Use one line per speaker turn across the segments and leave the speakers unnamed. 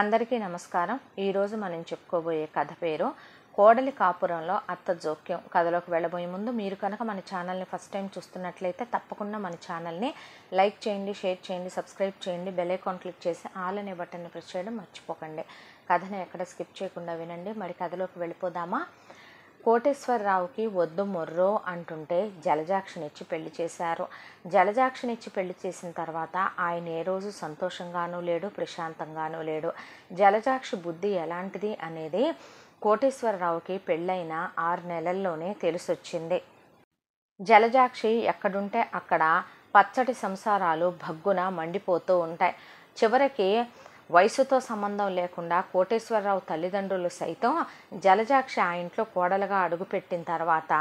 అందరికీ నమస్కారం ఈరోజు మనం చెప్పుకోబోయే కథ పేరు కోడలి కాపురంలో అత్త జోక్యం కథలోకి వెళ్ళబోయే ముందు మీరు కనుక మన ఛానల్ని ఫస్ట్ టైం చూస్తున్నట్లయితే తప్పకుండా మన ఛానల్ని లైక్ చేయండి షేర్ చేయండి సబ్స్క్రైబ్ చేయండి బెల్ ఐకాన్ క్లిక్ చేసి ఆల్ అనే బటన్ని ప్రెస్ చేయడం మర్చిపోకండి కథను ఎక్కడ స్కిప్ చేయకుండా వినండి మరి కథలోకి వెళ్ళిపోదామా కోటేశ్వరరావుకి వద్దు మొర్రో అంటుంటే జలజాక్షనిచ్చి పెళ్లి చేశారు జలజాక్షనిచ్చి పెళ్లి చేసిన తర్వాత ఆయన ఏ రోజు సంతోషంగానూ లేడు ప్రశాంతంగానూ లేడు జలజాక్ష బుద్ధి ఎలాంటిది అనేది కోటేశ్వరరావుకి పెళ్ళైన ఆరు నెలల్లోనే తెలిసొచ్చింది జలజాక్షి ఎక్కడుంటే అక్కడ పచ్చటి సంసారాలు భగ్గున మండిపోతూ ఉంటాయి చివరికి వయసుతో సంబంధం లేకుండా కోటేశ్వరరావు తల్లిదండ్రులు సైతం జలజాక్షి ఆ ఇంట్లో కోడలుగా అడుగుపెట్టిన తర్వాత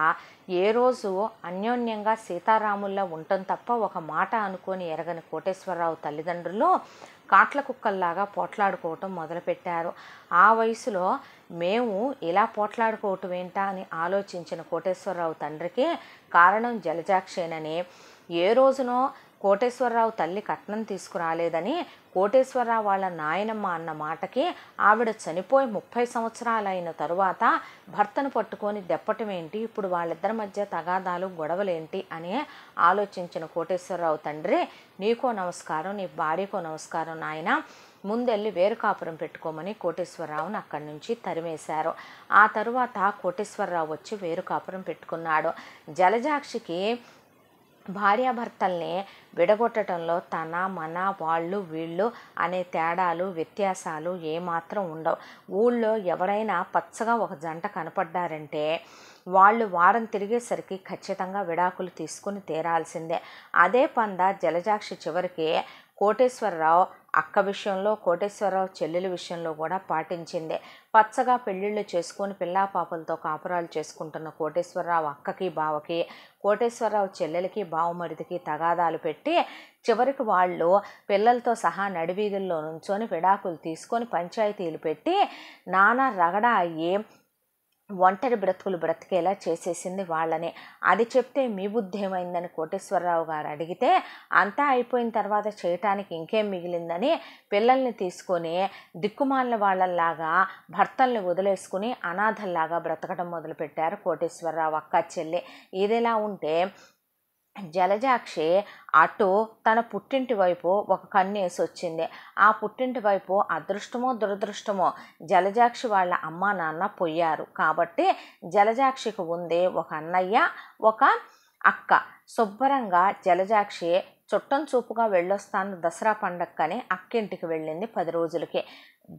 ఏ రోజు అన్యోన్యంగా సీతారాముల్లో ఉండటం తప్ప ఒక మాట అనుకొని ఎరగని కోటేశ్వరరావు తల్లిదండ్రులు కాట్ల కుక్కల్లాగా పోట్లాడుకోవటం మొదలుపెట్టారు ఆ వయసులో మేము ఇలా పోట్లాడుకోవటం ఏంటా అని ఆలోచించిన కోటేశ్వరరావు తండ్రికి కారణం జలజాక్షేనని ఏ రోజునో కోటేశ్వరరావు తల్లి కట్నం తీసుకురాలేదని కోటేశ్వరరావు వాళ్ళ నాయనమ్మ అన్న మాటకి ఆవిడ చనిపోయి ముప్పై సంవత్సరాలైన తరువాత భర్తను పట్టుకొని దెప్పటం ఏంటి ఇప్పుడు వాళ్ళిద్దరి మధ్య తగాదాలు గొడవలేంటి అని ఆలోచించిన కోటేశ్వరరావు తండ్రి నీకో నమస్కారం నీ భార్యకో నమస్కారం నాయన ముందెళ్ళి వేరు కాపురం పెట్టుకోమని కోటేశ్వరరావును అక్కడి నుంచి తరిమేశారు ఆ తరువాత కోటేశ్వరరావు వచ్చి వేరు కాపురం పెట్టుకున్నాడు జలజాక్షికి భార్యాభర్తల్ని విడగొట్టడంలో తన మన వాళ్ళు వీళ్ళు అనే తేడాలు వ్యత్యాసాలు ఏమాత్రం ఉండవు ఊళ్ళో ఎవరైనా పచ్చగా ఒక జంట కనపడ్డారంటే వాళ్ళు వారం తిరిగేసరికి ఖచ్చితంగా విడాకులు తీసుకుని తీరాల్సిందే అదే పంద జలజాక్షి చివరికి కోటేశ్వరరావు అక్క విషయంలో కోటేశ్వరరావు చెల్లెల విషయంలో కూడా పాటించిందే పచ్చగా పెళ్ళిళ్ళు చేసుకొని పిల్లా పాపలతో కాపురాలు చేసుకుంటున్న కోటేశ్వరరావు అక్కకి బావకి కోటేశ్వరరావు చెల్లెలకి బావమరిదికి తగాదాలు పెట్టి చివరికి వాళ్ళు పిల్లలతో సహా నడివీధుల్లో నుంచొని విడాకులు తీసుకొని పంచాయతీలు పెట్టి నానా రగడ అయ్యి ఒంటరి బ్రతుకులు బ్రతికేలా చేసేసింది వాళ్ళనే అది చెప్తే మీ బుద్ధి ఏమైందని కోటేశ్వరరావు గారు అడిగితే అంతా అయిపోయిన తర్వాత చేయటానికి ఇంకేం మిగిలిందని పిల్లల్ని తీసుకొని దిక్కుమాలిన వాళ్ళల్లాగా భర్తల్ని వదిలేసుకుని అనాథల్లాగా బ్రతకడం మొదలుపెట్టారు కోటేశ్వరరావు అక్క చెల్లి ఇదిలా ఉంటే జలజాక్షి అటు తన పుట్టింటి వైపు ఒక కన్నేసి వచ్చింది ఆ పుట్టింటి వైపు అదృష్టమో దురదృష్టమో జలజాక్షి వాళ్ళ అమ్మ నాన్న పోయారు కాబట్టి జలజాక్షికి ఉంది ఒక అన్నయ్య ఒక అక్క శుభ్రంగా జలజాక్షి చుట్టం చూపుగా వెళ్ళొస్తాను దసరా పండక్కని అక్కింటికి వెళ్ళింది పది రోజులకి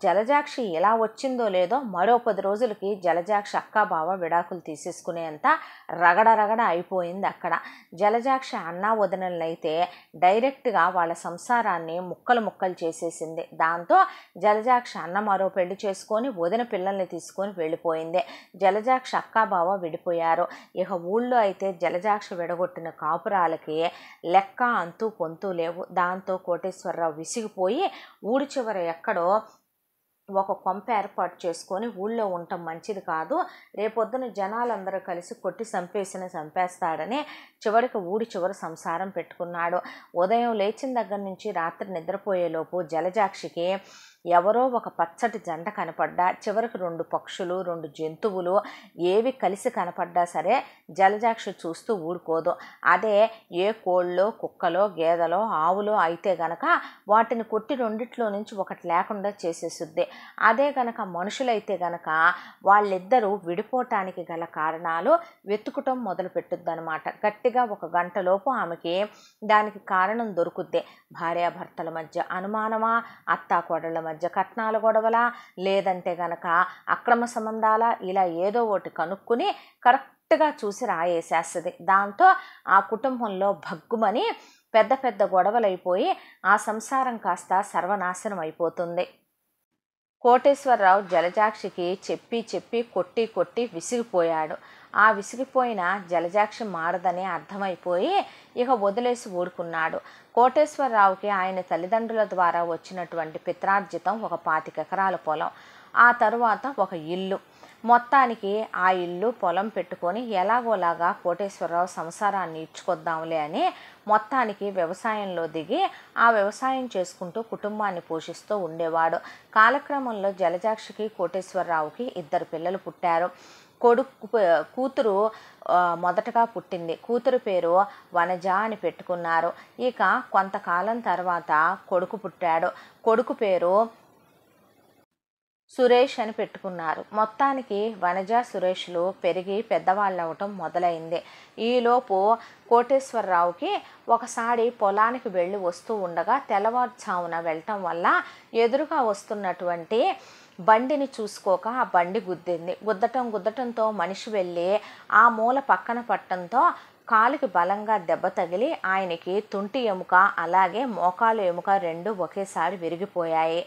జలజాక్షి ఎలా వచ్చిందో లేదో మరో పది రోజులకి జలజాక్షి అక్కా బావ విడాకులు తీసేసుకునేంత రగడ రగడ అయిపోయింది అక్కడ జలజాక్షి అన్న వదనలైతే డైరెక్ట్గా వాళ్ళ సంసారాన్ని ముక్కలు ముక్కలు చేసేసింది దాంతో జలజాక్షి అన్న మరో పెళ్లి చేసుకొని వదిన పిల్లల్ని తీసుకొని వెళ్ళిపోయింది జలజాక్షి అక్కా బావ విడిపోయారు ఇక ఊళ్ళో అయితే జలజాక్షి విడగొట్టిన కాపురాలకి లెక్క అంతూ పొంతూ లేవు దాంతో కోటేశ్వరరావు విసిగిపోయి ఊడి చివర ఎక్కడో ఒక కొంప ఏర్పాటు చేసుకొని ఊళ్ళో ఉండటం మంచిది కాదు రేపొద్దున జనాలందరూ కలిసి కొట్టి చంపేసిన చంపేస్తాడని చివరికి ఊడి చివరి సంసారం పెట్టుకున్నాడు ఉదయం లేచిన దగ్గర నుంచి రాత్రి నిద్రపోయేలోపు జలజాక్షికి ఎవరో ఒక పచ్చటి జంట కనపడ్డా చివరికి రెండు పక్షులు రెండు జంతువులు ఏవి కలిసి కనపడ్డా సరే జలజాక్షి చూస్తూ ఊరుకోదు అదే ఏ కోళ్ళో కుక్కలో గేదలో ఆవులో అయితే గనక వాటిని కొట్టి రెండిట్లో నుంచి ఒకటి లేకుండా చేసేసుద్ది అదే గనక మనుషులైతే గనక వాళ్ళిద్దరూ విడిపోవటానికి గల కారణాలు వెతుకుటం మొదలుపెట్టుద్దనమాట గట్టిగా ఒక గంటలోపు ఆమెకి దానికి కారణం దొరుకుద్ది భార్యాభర్తల మధ్య అనుమానమా అత్తాకోడళ్ళ మధ్య మధ్య కట్నాల గొడవల లేదంటే గనక అక్రమ సంబంధాల ఇలా ఏదో ఒకటి కనుక్కుని కరెక్ట్గా చూసి రాయేసేస్తుంది దాంతో ఆ కుటుంబంలో భగ్గుమని పెద్ద పెద్ద గొడవలైపోయి ఆ సంసారం కాస్త సర్వనాశనం అయిపోతుంది కోటేశ్వరరావు జలజాక్షికి చెప్పి చెప్పి కొట్టి కొట్టి విసిగిపోయాడు ఆ విసిగిపోయిన జలజాక్షి మారదని అర్థమైపోయి ఇక వదిలేసి ఊరుకున్నాడు కోటేశ్వరరావుకి ఆయన తల్లిదండ్రుల ద్వారా వచ్చినటువంటి పిత్రార్జితం ఒక పాతికెకరాల పొలం ఆ తరువాత ఒక ఇల్లు మొత్తానికి ఆ ఇల్లు పొలం పెట్టుకొని ఎలాగోలాగా కోటేశ్వరరావు సంసారాన్ని ఇచ్చుకొద్దాంలే అని మొత్తానికి వ్యవసాయంలో దిగి ఆ వ్యవసాయం చేసుకుంటూ కుటుంబాన్ని పోషిస్తూ ఉండేవాడు కాలక్రమంలో జలజాక్షికి కోటేశ్వరరావుకి ఇద్దరు పిల్లలు పుట్టారు కొడుకు కూతురు మొదటగా పుట్టింది కూతురు పేరు వనజ అని పెట్టుకున్నారు ఇక కొంతకాలం తర్వాత కొడుకు పుట్టాడు కొడుకు పేరు సురేష్ అని పెట్టుకున్నారు మొత్తానికి వనజ సురేష్లు పెరిగి పెద్దవాళ్ళు అవటం మొదలైంది ఈలోపు కోటేశ్వరరావుకి ఒకసారి పొలానికి వెళ్ళి వస్తూ ఉండగా తెల్లవారుజామున వెళ్ళటం వల్ల ఎదురుగా వస్తున్నటువంటి బండిని చూసుకోక ఆ బండి గుద్దింది గుద్దటం గుద్దటంతో మనిషి వెళ్ళి ఆ మూల పక్కన పట్టడంతో కాలుకి బలంగా దెబ్బ తగిలి ఆయనకి తుంటి ఎముక అలాగే మోకాలు ఎముక రెండు ఒకేసారి విరిగిపోయాయి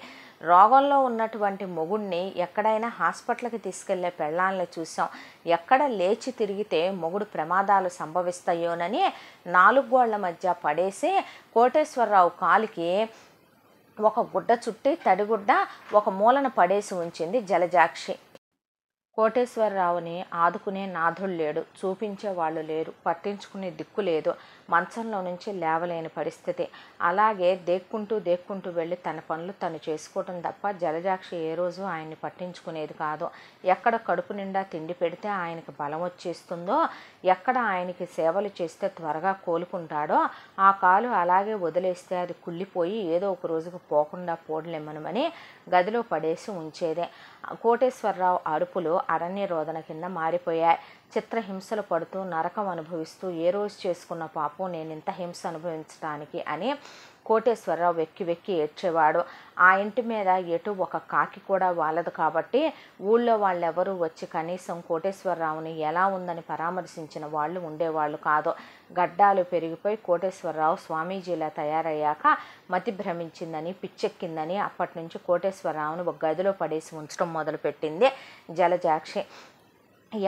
రోగంలో ఉన్నటువంటి మొగుడిని ఎక్కడైనా హాస్పిటల్కి తీసుకెళ్లే పెళ్ళాలని చూసాం ఎక్కడ లేచి తిరిగితే మొగుడు ప్రమాదాలు సంభవిస్తాయోనని నాలుగు గోళ్ల మధ్య పడేసి కోటేశ్వరరావు కాలికి ఒక గుడ్డ చుట్టి తడిగుడ్డ ఒక మూలన పడేసి ఉంచింది జలజాక్షి కోటేశ్వరరావుని ఆదుకునే నాథుడు లేడు చూపించే వాళ్ళు లేరు పట్టించుకునే దిక్కు లేదు మంచంలో నుంచి లేవలేని పరిస్థితి అలాగే దేక్కుంటూ దేక్కుంటూ వెళ్ళి తన పనులు తను చేసుకోవటం తప్ప జలజాక్షి ఏ రోజు ఆయన్ని పట్టించుకునేది కాదు ఎక్కడ కడుపు నిండా తిండి పెడితే ఆయనకు బలం వచ్చేస్తుందో ఎక్కడ ఆయనకి సేవలు చేస్తే త్వరగా కోలుకుంటాడో ఆ కాలు అలాగే వదిలేస్తే అది కుళ్ళిపోయి ఏదో ఒక రోజుకు పోకుండా పోడలేమనమని గదిలో పడేసి ఉంచేదే కోటేశ్వరరావు అరుపులు అరణ్య రోదన కింద మారిపోయాయి చిత్రహింసలు పడుతూ నరకం అనుభవిస్తూ ఏ రోజు చేసుకున్న పాపం నేను ఇంత హింస అనుభవించడానికి అని కోటేశ్వరరావు వెక్కి వెక్కి ఏడ్చేవాడు ఆ ఇంటి మీద ఎటు ఒక కాకి కూడా వాలదు కాబట్టి ఊళ్ళో వాళ్ళెవరూ వచ్చి కనీసం కోటేశ్వరరావుని ఎలా ఉందని పరామర్శించిన వాళ్ళు ఉండేవాళ్ళు కాదు గడ్డాలు పెరిగిపోయి కోటేశ్వరరావు స్వామీజీలా తయారయ్యాక మతి భ్రమించిందని పిచ్చెక్కిందని అప్పటి నుంచి కోటేశ్వరరావుని ఒక గదిలో పడేసి ఉంచడం మొదలుపెట్టింది జలజాక్షి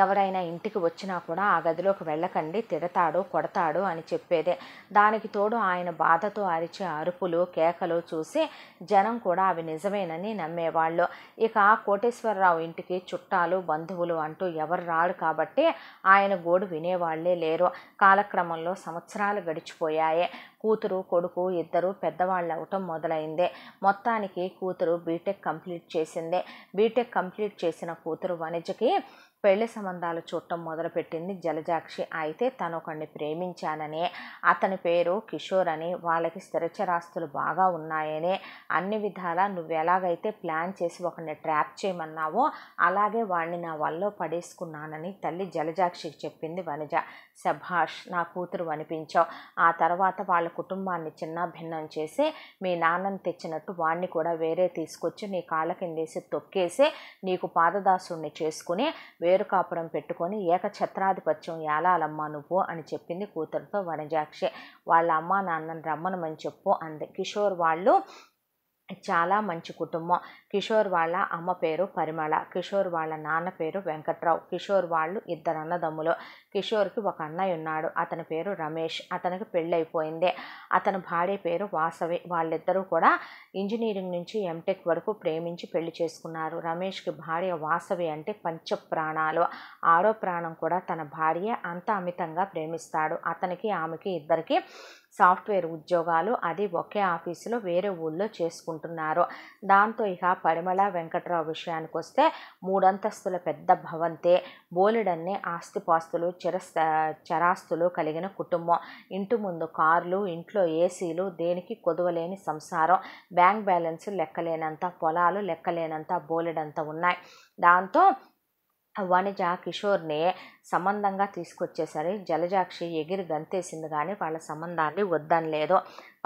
ఎవరైనా ఇంటికి వచ్చినా కూడా ఆ గదిలోకి వెళ్ళకండి తిడతాడు కొడతాడు అని చెప్పేదే దానికి తోడు ఆయన బాధతో అరిచే అరుపులు కేకలు చూసి జనం కూడా అవి నిజమేనని నమ్మేవాళ్ళు ఇక కోటేశ్వరరావు ఇంటికి చుట్టాలు బంధువులు అంటూ ఎవరు రాడు కాబట్టి ఆయన గోడు వినేవాళ్లే లేరు కాలక్రమంలో సంవత్సరాలు గడిచిపోయాయి కూతురు కొడుకు ఇద్దరు పెద్దవాళ్ళు అవటం మొదలైంది మొత్తానికి కూతురు బీటెక్ కంప్లీట్ చేసింది బీటెక్ కంప్లీట్ చేసిన కూతురు వణిజకి పెళ్లి సంబంధాలు చూడటం మొదలుపెట్టింది జలజాక్షి అయితే తను ఒకరిని ప్రేమించానని అతని పేరు కిషోర్ అని వాళ్ళకి స్థిరచరాస్తులు బాగా ఉన్నాయని అన్ని విధాలా నువ్వు ఎలాగైతే ప్లాన్ చేసి ఒకరిని ట్రాప్ చేయమన్నావో అలాగే వాడిని నా వల్ల పడేసుకున్నానని తల్లి జలజాక్షికి చెప్పింది వనిజ సభాష్ నా కూతురు అనిపించావు ఆ తర్వాత వాళ్ళ కుటుంబాన్ని చిన్న భిన్నం చేసి మీ నాన్నని తెచ్చినట్టు వాడిని కూడా వేరే తీసుకొచ్చి నీ కాళ్ళ కిందేసి తొక్కేసి నీకు పాదదాసుని చేసుకుని వేరే పేరు కాపురం పెట్టుకొని ఏకఛత్రాధిపత్యం ఏలాలమ్మ నువ్వు అని చెప్పింది కూతురుతో వనజాక్షి వాళ్ళ అమ్మ నాన్నని రమ్మనమని చెప్పు అంది కిషోర్ వాళ్ళు చాలా మంచి కుటుంబం కిషోర్ వాళ్ళ అమ్మ పేరు పరిమళ కిషోర్ వాళ్ళ నాన్న పేరు వెంకట్రావు కిషోర్ వాళ్ళు ఇద్దరు అన్నదమ్ములు కిషోర్కి ఒక అన్నయ్య ఉన్నాడు అతని పేరు రమేష్ అతనికి పెళ్ళైపోయింది అతని భార్య పేరు వాసవి వాళ్ళిద్దరూ కూడా ఇంజనీరింగ్ నుంచి ఎంటెక్ వరకు ప్రేమించి పెళ్లి చేసుకున్నారు రమేష్కి భార్య వాసవి అంటే పంచ ప్రాణాలు ఆరో ప్రాణం కూడా తన భార్య అంత అమితంగా ప్రేమిస్తాడు అతనికి ఆమెకి ఇద్దరికి సాఫ్ట్వేర్ ఉద్యోగాలు అది ఒకే ఆఫీసులో వేరే ఊళ్ళో చేసుకుంటున్నారు దాంతో ఇక పరిమళ వెంకట్రావు విషయానికి వస్తే మూడంతస్తుల పెద్ద భవంతే బోలెడన్ని ఆస్తిపాస్తులు చిరస్త చరాస్తులు కలిగిన కుటుంబం ఇంటి ముందు కార్లు ఇంట్లో ఏసీలు దేనికి కొదవలేని సంసారం బ్యాంక్ బ్యాలెన్స్ లెక్కలేనంత పొలాలు లెక్కలేనంత బోలెడంత ఉన్నాయి దాంతో వణిజ కిషోర్ని సంబంధంగా తీసుకొచ్చేసరి జలజాక్షి ఎగిరి గంతేసింది కానీ వాళ్ళ సంబంధాన్ని వద్దనలేదు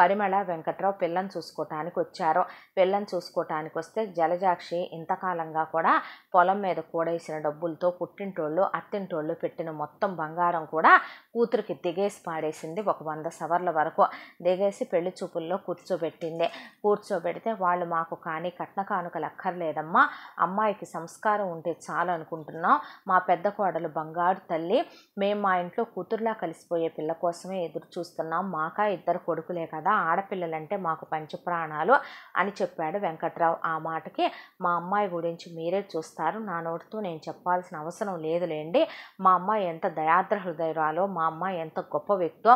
పరిమళ వెంకట్రావు పిల్లని చూసుకోవటానికి వచ్చారు పిల్లని చూసుకోవటానికి వస్తే జలజాక్షి ఇంతకాలంగా కూడా పొలం మీద కూడేసిన డబ్బులతో పుట్టింటోళ్ళు అత్తింటోళ్ళు పెట్టిన మొత్తం బంగారం కూడా కూతురికి దిగేసి పాడేసింది ఒక వంద సవర్ల వరకు దిగేసి పెళ్లి చూపుల్లో కూర్చోబెట్టింది కూర్చోబెడితే వాళ్ళు మాకు కానీ కట్న కానుకలు అక్కర్లేదమ్మా అమ్మాయికి సంస్కారం ఉంటే చాలు అనుకుంటున్నాం మా పెద్ద కోడలు బంగారు తల్లి మేము మా ఇంట్లో కూతురులా కలిసిపోయే పిల్ల కోసమే ఎదురు చూస్తున్నాం మాకా ఇద్దరు కొడుకులే కదా కదా ఆడపిల్లలంటే మాకు పంచప్రాణాలు అని చెప్పాడు వెంకట్రావు ఆ మాటకి మా అమ్మాయి గురించి మీరే చూస్తారు నా నోటితో నేను చెప్పాల్సిన అవసరం లేదులేండి మా అమ్మాయి ఎంత దయాద్ర హృదయరాలో మా అమ్మాయి ఎంత గొప్ప వ్యక్తో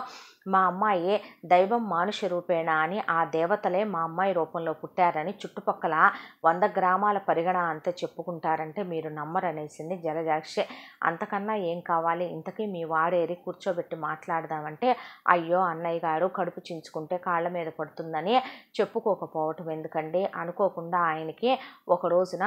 మా అమ్మాయి దైవం మానుష రూపేణా అని ఆ దేవతలే మా అమ్మాయి రూపంలో పుట్టారని చుట్టుపక్కల వంద గ్రామాల పరిగణ అంతా చెప్పుకుంటారంటే మీరు నమ్మరనేసింది జలజాక్షి అంతకన్నా ఏం కావాలి ఇంతకీ మీ వాడేరి కూర్చోబెట్టి మాట్లాడదామంటే అయ్యో అన్నయ్య గారు కడుపు చించుకుంటే ఊరికే కాళ్ళ మీద పడుతుందని చెప్పుకోకపోవటం ఎందుకండి అనుకోకుండా ఆయనకి ఒక రోజున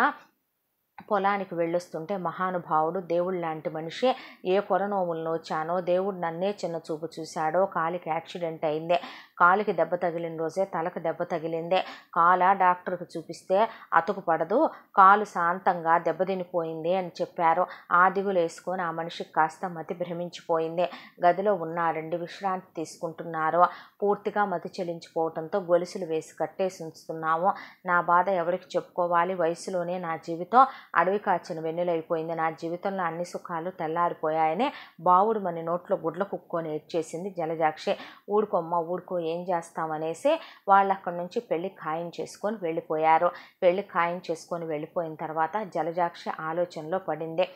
పొలానికి వెళ్ళొస్తుంటే మహానుభావుడు దేవుడు లాంటి మనిషి ఏ కొరనోములను వచ్చానో దేవుడు నన్నే చిన్న చూపు చూశాడో కాలికి యాక్సిడెంట్ అయిందే కాలుకి దెబ్బ తగిలిన రోజే తలకు దెబ్బ తగిలిందే కాల డాక్టర్కి చూపిస్తే అతుకు పడదు కాలు శాంతంగా దెబ్బతినిపోయింది అని చెప్పారు ఆ దిగులు వేసుకొని ఆ మనిషికి కాస్త మతి భ్రమించిపోయింది గదిలో ఉన్నారండి విశ్రాంతి తీసుకుంటున్నారు పూర్తిగా మతి చెలించిపోవడంతో గొలుసులు వేసి కట్టేసి ఉంచుతున్నాము నా బాధ ఎవరికి చెప్పుకోవాలి వయసులోనే నా జీవితం అడవి కాచిన వెన్నులైపోయింది నా జీవితంలో అన్ని సుఖాలు తెల్లారిపోయాయని బావుడు మన నోట్లో గుడ్ల కుక్కొని ఏడ్చేసింది జలజాక్షి ఊడుకోమ్మ ఊడుకో ఏం చేస్తామనేసి వాళ్ళు అక్కడి నుంచి పెళ్లి ఖాయం చేసుకొని వెళ్ళిపోయారు పెళ్లి ఖాయం చేసుకొని వెళ్ళిపోయిన తర్వాత జలజాక్షి ఆలోచనలో పడింది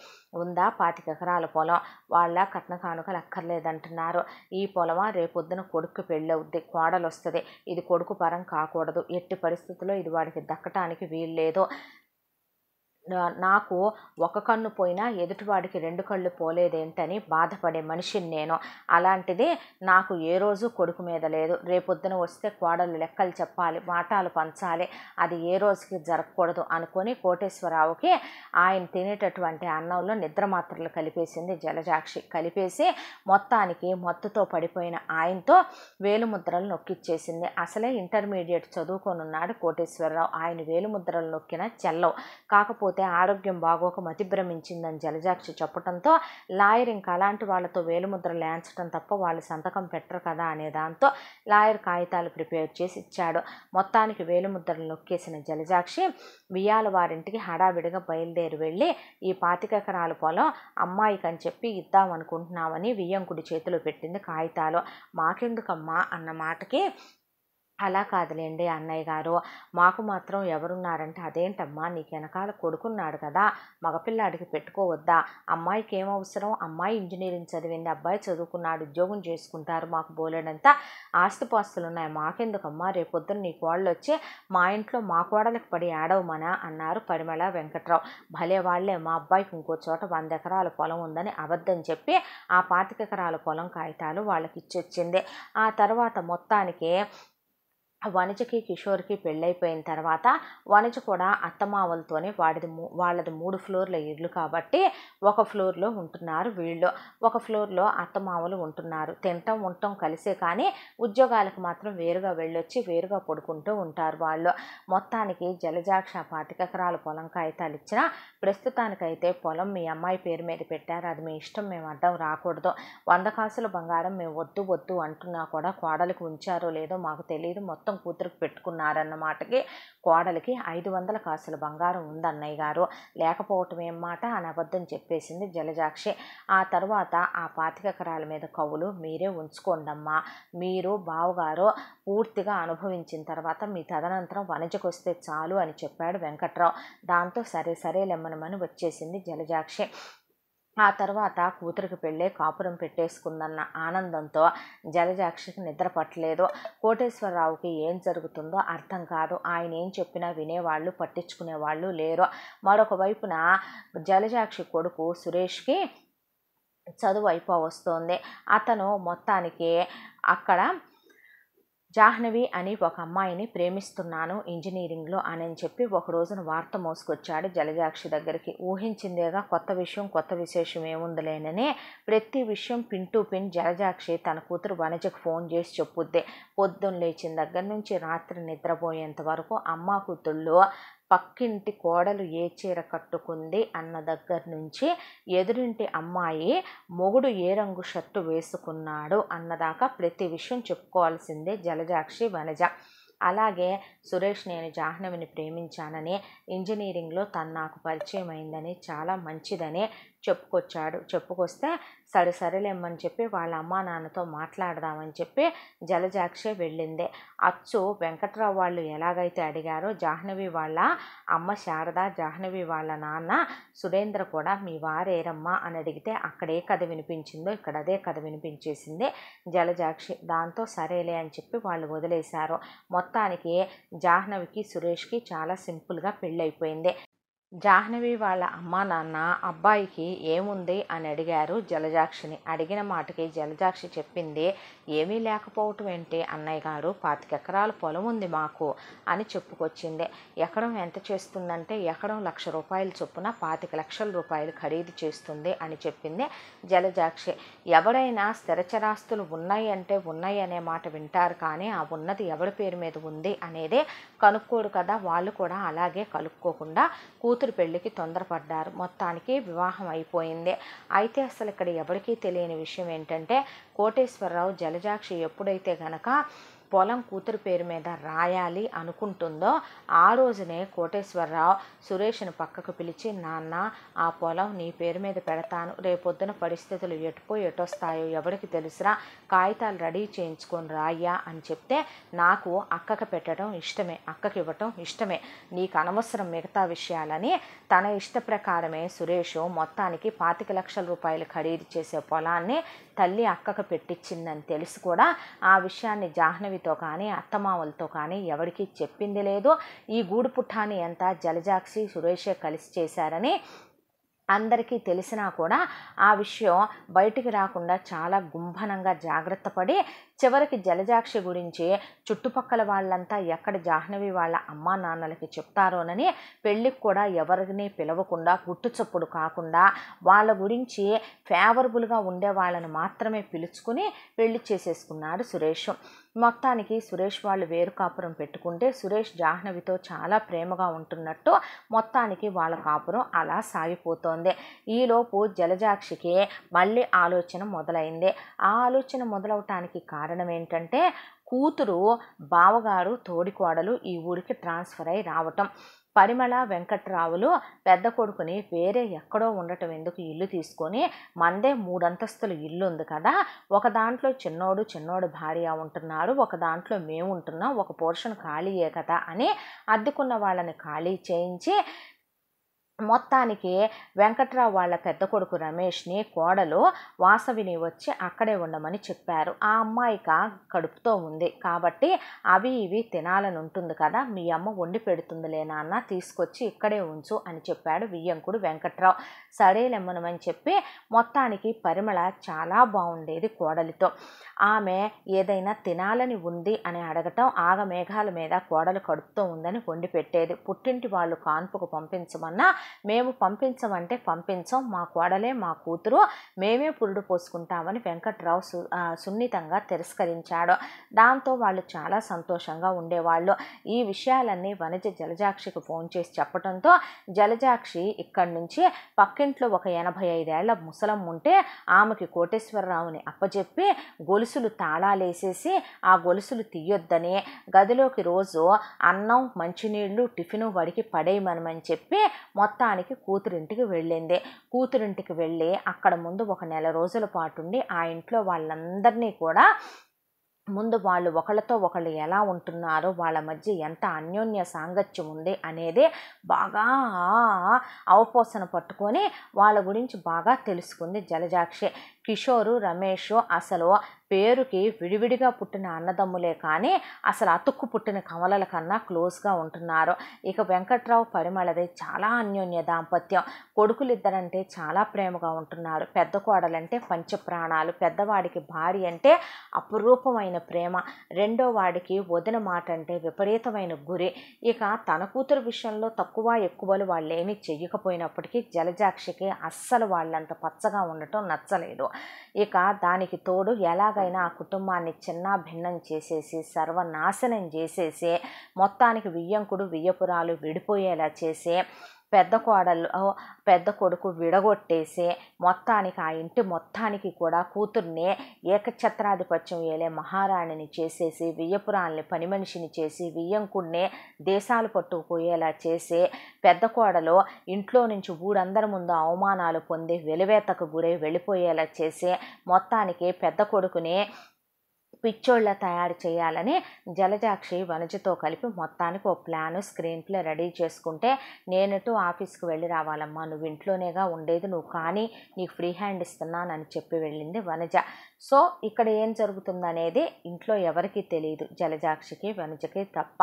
ఉందా పాతిక ఎకరాల పొలం వాళ్ళ కట్న కానుకలు అక్కర్లేదంటున్నారు ఈ పొలమా రేపొద్దున కొడుకు పెళ్ళవుద్ది కోడలు వస్తుంది ఇది కొడుకు పరం కాకూడదు ఎట్టి పరిస్థితుల్లో ఇది వాడికి దక్కటానికి వీలు నాకు ఒక కన్ను పోయినా ఎదుటివాడికి రెండు కళ్ళు పోలేదేంటని బాధపడే మనిషిని నేను అలాంటిది నాకు ఏ రోజు కొడుకు మీద లేదు రేపొద్దున వస్తే కోడలు లెక్కలు చెప్పాలి వాటాలు పంచాలి అది ఏ రోజుకి జరగకూడదు అనుకొని కోటేశ్వరరావుకి ఆయన తినేటటువంటి అన్నంలో నిద్ర మాత్రలు కలిపేసింది జలజాక్షి కలిపేసి మొత్తానికి మత్తుతో పడిపోయిన ఆయనతో వేలుముద్రలు నొక్కిచ్చేసింది అసలే ఇంటర్మీడియట్ చదువుకొనున్నాడు కోటేశ్వరరావు ఆయన వేలుముద్రలు నొక్కిన చెల్లవు కాకపోతే లేకపోతే ఆరోగ్యం బాగోక మతిభ్రమించిందని జలజాక్షి చెప్పడంతో లాయర్ ఇంకా అలాంటి వాళ్ళతో వేలుముద్ర లేంచడం తప్ప వాళ్ళు సంతకం పెట్టరు కదా అనే దాంతో లాయర్ కాగితాలు ప్రిపేర్ చేసి ఇచ్చాడు మొత్తానికి వేలుముద్రలు నొక్కేసిన జలజాక్షి వియాల వారింటికి హడావిడిగా బయలుదేరి వెళ్ళి ఈ పాతికకరాలు పొలం అని చెప్పి ఇద్దామనుకుంటున్నామని వియ్యంకుడి చేతిలో పెట్టింది కాగితాలు మాకెందుకమ్మా అన్న మాటకి అలా కాదులేండి అన్నయ్య గారు మాకు మాత్రం ఎవరున్నారంటే అదేంటమ్మా నీకు వెనకాల కొడుకున్నాడు కదా మగపిల్లాడికి పెట్టుకోవద్దా అమ్మాయికి ఏం అవసరం అమ్మాయి ఇంజనీరింగ్ చదివింది అబ్బాయి చదువుకున్నాడు ఉద్యోగం చేసుకుంటారు మాకు బోలేడంత ఆస్తిపాస్తులు ఉన్నాయి మాకెందుకమ్మా రేపొద్దున నీ కోళ్ళు వచ్చి మా ఇంట్లో మా కోడలకు పడి ఏడవమనా అన్నారు పరిమళ వెంకట్రావు భలే వాళ్లే మా అబ్బాయికి ఇంకో చోట వంద ఎకరాల పొలం ఉందని అబద్ధం చెప్పి ఆ పాతిక ఎకరాల పొలం కాగితాలు వాళ్ళకి ఇచ్చొచ్చింది ఆ తర్వాత మొత్తానికి వనజకి కిషోర్కి పెళ్ళైపోయిన తర్వాత వనజ కూడా అత్తమావలతోనే వాడిది వాళ్ళది మూడు ఫ్లోర్ల ఇల్లు కాబట్టి ఒక ఫ్లోర్లో ఉంటున్నారు వీళ్ళు ఒక ఫ్లోర్లో అత్తమావలు ఉంటున్నారు తినటం ఉండటం కలిసే కానీ ఉద్యోగాలకు మాత్రం వేరుగా వెళ్ళొచ్చి వేరుగా పడుకుంటూ ఉంటారు వాళ్ళు మొత్తానికి జలజాక్ష పాతికరాల పొలం కాగితాలు ఇచ్చినా ప్రస్తుతానికైతే పొలం మీ అమ్మాయి పేరు మీద పెట్టారు అది మీ ఇష్టం మేము అడ్డం రాకూడదు వంద కాసుల బంగారం మేము వద్దు వద్దు అంటున్నా కూడా కోడలకు ఉంచారో లేదో మాకు తెలియదు మొత్తం మొత్తం కూతురికి పెట్టుకున్నారన్నమాటకి కోడలికి ఐదు వందల కాసుల బంగారం ఉందన్నయ్య గారు లేకపోవటం ఏం మాట అని అబద్ధం చెప్పేసింది జలజాక్షి ఆ తర్వాత ఆ పాతికకరాల మీద కవులు మీరే ఉంచుకోండమ్మా మీరు బావగారు పూర్తిగా అనుభవించిన తర్వాత మీ తదనంతరం వనజకొస్తే వస్తే చాలు అని చెప్పాడు వెంకట్రావు దాంతో సరే సరే లెమ్మనమని వచ్చేసింది జలజాక్షి ఆ తర్వాత కూతురికి పెళ్ళే కాపురం పెట్టేసుకుందన్న ఆనందంతో జలజాక్షికి నిద్ర పట్టలేదు కోటేశ్వరరావుకి ఏం జరుగుతుందో అర్థం కాదు ఆయన ఏం చెప్పినా వినేవాళ్ళు పట్టించుకునేవాళ్ళు లేరు మరొక వైపున జలజాక్షి కొడుకు సురేష్కి చదువు అయిపో వస్తుంది అతను మొత్తానికి అక్కడ జాహ్నవి అని ఒక అమ్మాయిని ప్రేమిస్తున్నాను ఇంజనీరింగ్లో అని చెప్పి ఒక రోజున వార్త మోసుకొచ్చాడు జలజాక్షి దగ్గరికి ఊహించిందేగా కొత్త విషయం కొత్త విశేషం ఏముందలేననే ప్రతి విషయం పిన్ టు పిన్ జలజాక్షి తన కూతురు వనజకు ఫోన్ చేసి చెప్పుద్దే పొద్దున్న లేచిన దగ్గర నుంచి రాత్రి నిద్రపోయేంత వరకు అమ్మ కూతుళ్ళు పక్కింటి కోడలు ఏ చీర కట్టుకుంది అన్న దగ్గర నుంచి ఎదురింటి అమ్మాయి మొగుడు ఏ రంగు షర్టు వేసుకున్నాడు అన్నదాకా ప్రతి విషయం చెప్పుకోవాల్సిందే జలజాక్షి వనజ అలాగే సురేష్ నేను జాహ్నవిని ప్రేమించానని ఇంజనీరింగ్లో తను నాకు పరిచయం అయిందని చాలా మంచిదని చెప్పుకొచ్చాడు చెప్పుకొస్తే సరే సరేలేమ్మని చెప్పి వాళ్ళ అమ్మా నాన్నతో మాట్లాడదామని చెప్పి జలజాక్షి వెళ్ళింది అచ్చు వెంకట్రావు వాళ్ళు ఎలాగైతే అడిగారో జాహ్నవి వాళ్ళ అమ్మ శారద జాహ్నవి వాళ్ళ నాన్న సురేంద్ర కూడా మీ వారేరమ్మా అని అడిగితే అక్కడే కథ వినిపించిందో ఇక్కడ అదే కథ వినిపించేసింది జలజాక్షి దాంతో సరేలే అని చెప్పి వాళ్ళు వదిలేశారు మొత్తానికి జాహ్నవికి సురేష్కి చాలా సింపుల్గా పెళ్ళైపోయింది జాహ్నవి వాళ్ళ అమ్మ నాన్న అబ్బాయికి ఏముంది అని అడిగారు జలజాక్షిని అడిగిన మాటకి జలజాక్షి చెప్పింది ఏమీ లేకపోవటం ఏంటి అన్నయ్య గారు పాతికెకరాలు పొలం ఉంది మాకు అని చెప్పుకొచ్చింది ఎకరం ఎంత చేస్తుందంటే ఎకరం లక్ష రూపాయలు చొప్పున పాతిక లక్షల రూపాయలు ఖరీదు చేస్తుంది అని చెప్పింది జలజాక్షి ఎవరైనా స్థిరచరాస్తులు ఉన్నాయి అంటే ఉన్నాయి అనే మాట వింటారు కానీ ఆ ఉన్నది ఎవరి పేరు మీద ఉంది అనేది కనుక్కోడు కదా వాళ్ళు కూడా అలాగే కనుక్కోకుండా కూతురు కూతురు పెళ్లికి తొందరపడ్డారు మొత్తానికి వివాహం అయిపోయింది అయితే అసలు ఇక్కడ ఎవరికీ తెలియని విషయం ఏంటంటే కోటేశ్వరరావు జలజాక్షి ఎప్పుడైతే గనక పొలం కూతురు పేరు మీద రాయాలి అనుకుంటుందో ఆ రోజునే కోటేశ్వరరావు సురేష్ను పక్కకు పిలిచి నాన్న ఆ పొలం నీ పేరు మీద పెడతాను రేపొద్దున పరిస్థితులు ఎటుపో ఎటొస్తాయో ఎవరికి తెలుసురా కాగితాలు రెడీ చేయించుకొని రాయ్యా అని చెప్తే నాకు అక్కకు పెట్టడం ఇష్టమే అక్కకి ఇవ్వటం ఇష్టమే నీకు అనవసరం మిగతా విషయాలని తన ఇష్ట ప్రకారమే సురేష్ మొత్తానికి పాతిక లక్షల రూపాయలు ఖరీదు చేసే పొలాన్ని తల్లి అక్కకు పెట్టించిందని తెలిసి కూడా ఆ విషయాన్ని జాహ్నవితో కానీ అత్తమామలతో కానీ ఎవరికీ చెప్పింది లేదు ఈ గూడు పుట్టాన్ని ఎంత జలజాక్షి సురేషే కలిసి చేశారని అందరికీ తెలిసినా కూడా ఆ విషయం బయటికి రాకుండా చాలా గుంభనంగా జాగ్రత్త పడి చివరికి జలజాక్షి గురించి చుట్టుపక్కల వాళ్ళంతా ఎక్కడ జాహ్నవి వాళ్ళ అమ్మా నాన్నలకి చెప్తారోనని పెళ్ళికి కూడా ఎవరిని పిలవకుండా గుట్టుచప్పుడు కాకుండా వాళ్ళ గురించి ఫేవరబుల్గా ఉండే వాళ్ళని మాత్రమే పిలుచుకుని పెళ్లి చేసేసుకున్నాడు సురేష్ మొత్తానికి సురేష్ వాళ్ళు వేరు కాపురం పెట్టుకుంటే సురేష్ జాహ్నవితో చాలా ప్రేమగా ఉంటున్నట్టు మొత్తానికి వాళ్ళ కాపురం అలా సాగిపోతోంది ఈలోపు జలజాక్షికి మళ్ళీ ఆలోచన మొదలైంది ఆ ఆలోచన మొదలవటానికి కారణం కారణం ఏంటంటే కూతురు బావగారు తోడికోడలు ఈ ఊరికి ట్రాన్స్ఫర్ అయి రావటం పరిమళ వెంకట్రావులు పెద్ద కొడుకుని వేరే ఎక్కడో ఉండటం ఎందుకు ఇల్లు తీసుకొని మందే మూడంతస్తుల ఇల్లు ఉంది కదా ఒక దాంట్లో చిన్నోడు చిన్నోడు భార్య ఉంటున్నారు ఒక దాంట్లో మేము ఉంటున్నాం ఒక పోర్షన్ ఖాళీయే కదా అని అద్దెకున్న వాళ్ళని ఖాళీ చేయించి మొత్తానికి వెంకట్రావు వాళ్ళ పెద్ద కొడుకు రమేష్ని కోడలు వాసవిని వచ్చి అక్కడే ఉండమని చెప్పారు ఆ అమ్మాయిక కడుపుతో ఉంది కాబట్టి అవి ఇవి తినాలని ఉంటుంది కదా మీ అమ్మ వండి పెడుతుందిలే నాన్న తీసుకొచ్చి ఇక్కడే ఉంచు అని చెప్పాడు వియ్యంకుడు వెంకట్రావు సరేలెమ్మనమని చెప్పి మొత్తానికి పరిమళ చాలా బాగుండేది కోడలితో ఆమె ఏదైనా తినాలని ఉంది అని అడగటం ఆగమేఘాల మీద కోడలు కడుపుతో ఉందని వండి పెట్టేది పుట్టింటి వాళ్ళు కాన్పుకు పంపించమన్నా మేము పంపించమంటే పంపించం మా కోడలే మా కూతురు మేమే పురుడు పోసుకుంటామని వెంకట్రావు సు సున్నితంగా తిరస్కరించాడు దాంతో వాళ్ళు చాలా సంతోషంగా ఉండేవాళ్ళు ఈ విషయాలన్నీ వనజ జలజాక్షికి ఫోన్ చేసి చెప్పడంతో జలజాక్షి ఇక్కడి నుంచి పక్కింట్లో ఒక ఎనభై ఐదేళ్ల ముసలం ఉంటే ఆమెకి కోటేశ్వరరావుని అప్పచెప్పి గొలుసులు తాళాలేసేసి ఆ గొలుసులు తీయొద్దని గదిలోకి రోజు అన్నం మంచినీళ్ళు టిఫిను వడికి పడేయమనమని చెప్పి మొత్తం మొత్తానికి కూతురింటికి వెళ్ళింది కూతురింటికి వెళ్ళి అక్కడ ముందు ఒక నెల రోజుల పాటుండి ఆ ఇంట్లో వాళ్ళందరినీ కూడా ముందు వాళ్ళు ఒకళ్ళతో ఒకళ్ళు ఎలా ఉంటున్నారో వాళ్ళ మధ్య ఎంత అన్యోన్య సాంగత్యం ఉంది అనేది బాగా అవపోసన పట్టుకొని వాళ్ళ గురించి బాగా తెలుసుకుంది జలజాక్షి కిషోరు రమేష్ అసలు పేరుకి విడివిడిగా పుట్టిన అన్నదమ్ములే కానీ అసలు అతుక్కు పుట్టిన కమలల కన్నా క్లోజ్గా ఉంటున్నారు ఇక వెంకట్రావు పరిమళది చాలా అన్యోన్య దాంపత్యం కొడుకులిద్దరంటే చాలా ప్రేమగా ఉంటున్నారు పెద్ద కోడలంటే పంచప్రాణాలు పెద్దవాడికి భార్య అంటే అపురూపమైన ప్రేమ రెండో వాడికి వదిన మాట అంటే విపరీతమైన గురి ఇక తన కూతురు విషయంలో తక్కువ ఎక్కువలు వాళ్ళేమీ చెయ్యకపోయినప్పటికీ జలజాక్షికి అస్సలు వాళ్ళంత పచ్చగా ఉండటం నచ్చలేదు ఇక దానికి తోడు ఎలాగైనా ఆ కుటుంబాన్ని చిన్న భిన్నం చేసేసి సర్వనాశనం చేసేసి మొత్తానికి వియ్యంకుడు వియ్యపురాలు విడిపోయేలా చేసే పెద్ద కోడలు పెద్ద కొడుకు విడగొట్టేసి మొత్తానికి ఆ ఇంటి మొత్తానికి కూడా కూతుర్నే ఏకఛత్రాధిపత్యం ఏలే మహారాణిని చేసేసి వియ్యపురాల్ని పని మనిషిని చేసి వియ్యంకుడినే దేశాలు పట్టుకుపోయేలా చేసి పెద్ద కోడలు ఇంట్లో నుంచి ఊరందరి ముందు అవమానాలు పొంది వెలివేతకు గురై వెళ్ళిపోయేలా చేసి మొత్తానికి పెద్ద కొడుకునే పిచ్చోళ్ళ తయారు చేయాలని జలజాక్షి వనజతో కలిపి మొత్తానికి ఓ ప్లాను స్క్రీన్ ప్లే రెడీ చేసుకుంటే నేనటు ఆఫీస్కి వెళ్ళి రావాలమ్మా నువ్వు ఇంట్లోనేగా ఉండేది నువ్వు కానీ నీకు ఫ్రీ హ్యాండ్ ఇస్తున్నానని చెప్పి వెళ్ళింది వనజ సో ఇక్కడ ఏం జరుగుతుందనేది ఇంట్లో ఎవరికీ తెలియదు జలజాక్షికి వనజకి తప్ప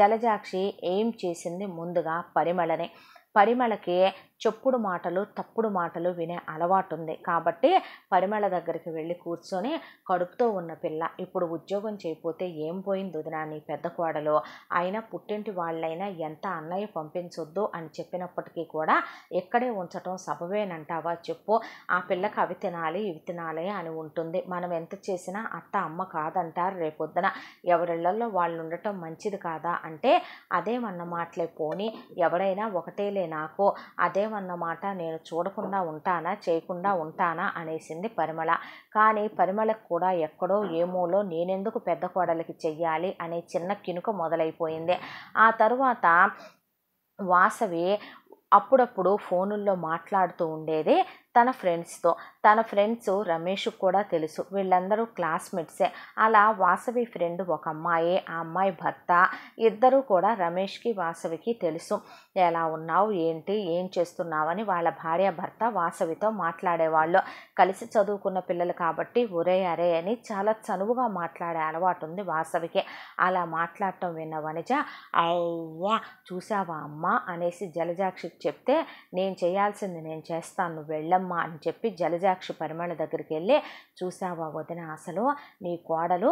జలజాక్షి ఏం చేసింది ముందుగా పరిమళనే పరిమళకి చెప్పుడు మాటలు తప్పుడు మాటలు వినే అలవాటు ఉంది కాబట్టి పరిమళ దగ్గరికి వెళ్ళి కూర్చొని కడుపుతో ఉన్న పిల్ల ఇప్పుడు ఉద్యోగం చేయకపోతే ఏం పోయింది వదినా నీ పెద్ద కోడలు అయినా పుట్టింటి వాళ్ళైనా ఎంత అన్నయ్య పంపించొద్దు అని చెప్పినప్పటికీ కూడా ఎక్కడే ఉంచటం సబవేనంటావా చెప్పు ఆ పిల్లకి అవి తినాలి ఇవి తినాలి అని ఉంటుంది మనం ఎంత చేసినా అత్త అమ్మ కాదంటారు రేపొద్దున ఎవరిళ్లలో వాళ్ళు ఉండటం మంచిది కాదా అంటే అదేమన్న మాటలే పోని ఒకటే ఒకటేలే నాకు అదే అన్నమాట నేను చూడకుండా ఉంటానా చేయకుండా ఉంటానా అనేసింది పరిమళ కానీ పరిమళకు కూడా ఎక్కడో ఏమోలో నేనెందుకు పెద్ద కోడలికి చెయ్యాలి అనే చిన్న కినుక మొదలైపోయింది ఆ తరువాత వాసవి అప్పుడప్పుడు ఫోనుల్లో మాట్లాడుతూ ఉండేది తన ఫ్రెండ్స్తో తన ఫ్రెండ్స్ రమేష్ కూడా తెలుసు వీళ్ళందరూ క్లాస్మేట్సే అలా వాసవి ఫ్రెండ్ ఒక అమ్మాయి ఆ అమ్మాయి భర్త ఇద్దరూ కూడా రమేష్కి వాసవికి తెలుసు ఎలా ఉన్నావు ఏంటి ఏం చేస్తున్నావని వాళ్ళ భార్య భర్త వాసవితో మాట్లాడేవాళ్ళు కలిసి చదువుకున్న పిల్లలు కాబట్టి ఒరే అరే అని చాలా చనువుగా మాట్లాడే అలవాటు ఉంది వాసవికి అలా మాట్లాడటం విన్న వనిజ అవ్వా చూసావా అమ్మ అనేసి జలజాక్షికి చెప్తే నేను చేయాల్సింది నేను చేస్తాను వెళ్ళమ్మ అమ్మ అని చెప్పి జలజాక్షి పరిమళ దగ్గరికి వెళ్ళి చూసావా వదిన అసలు నీ కోడలు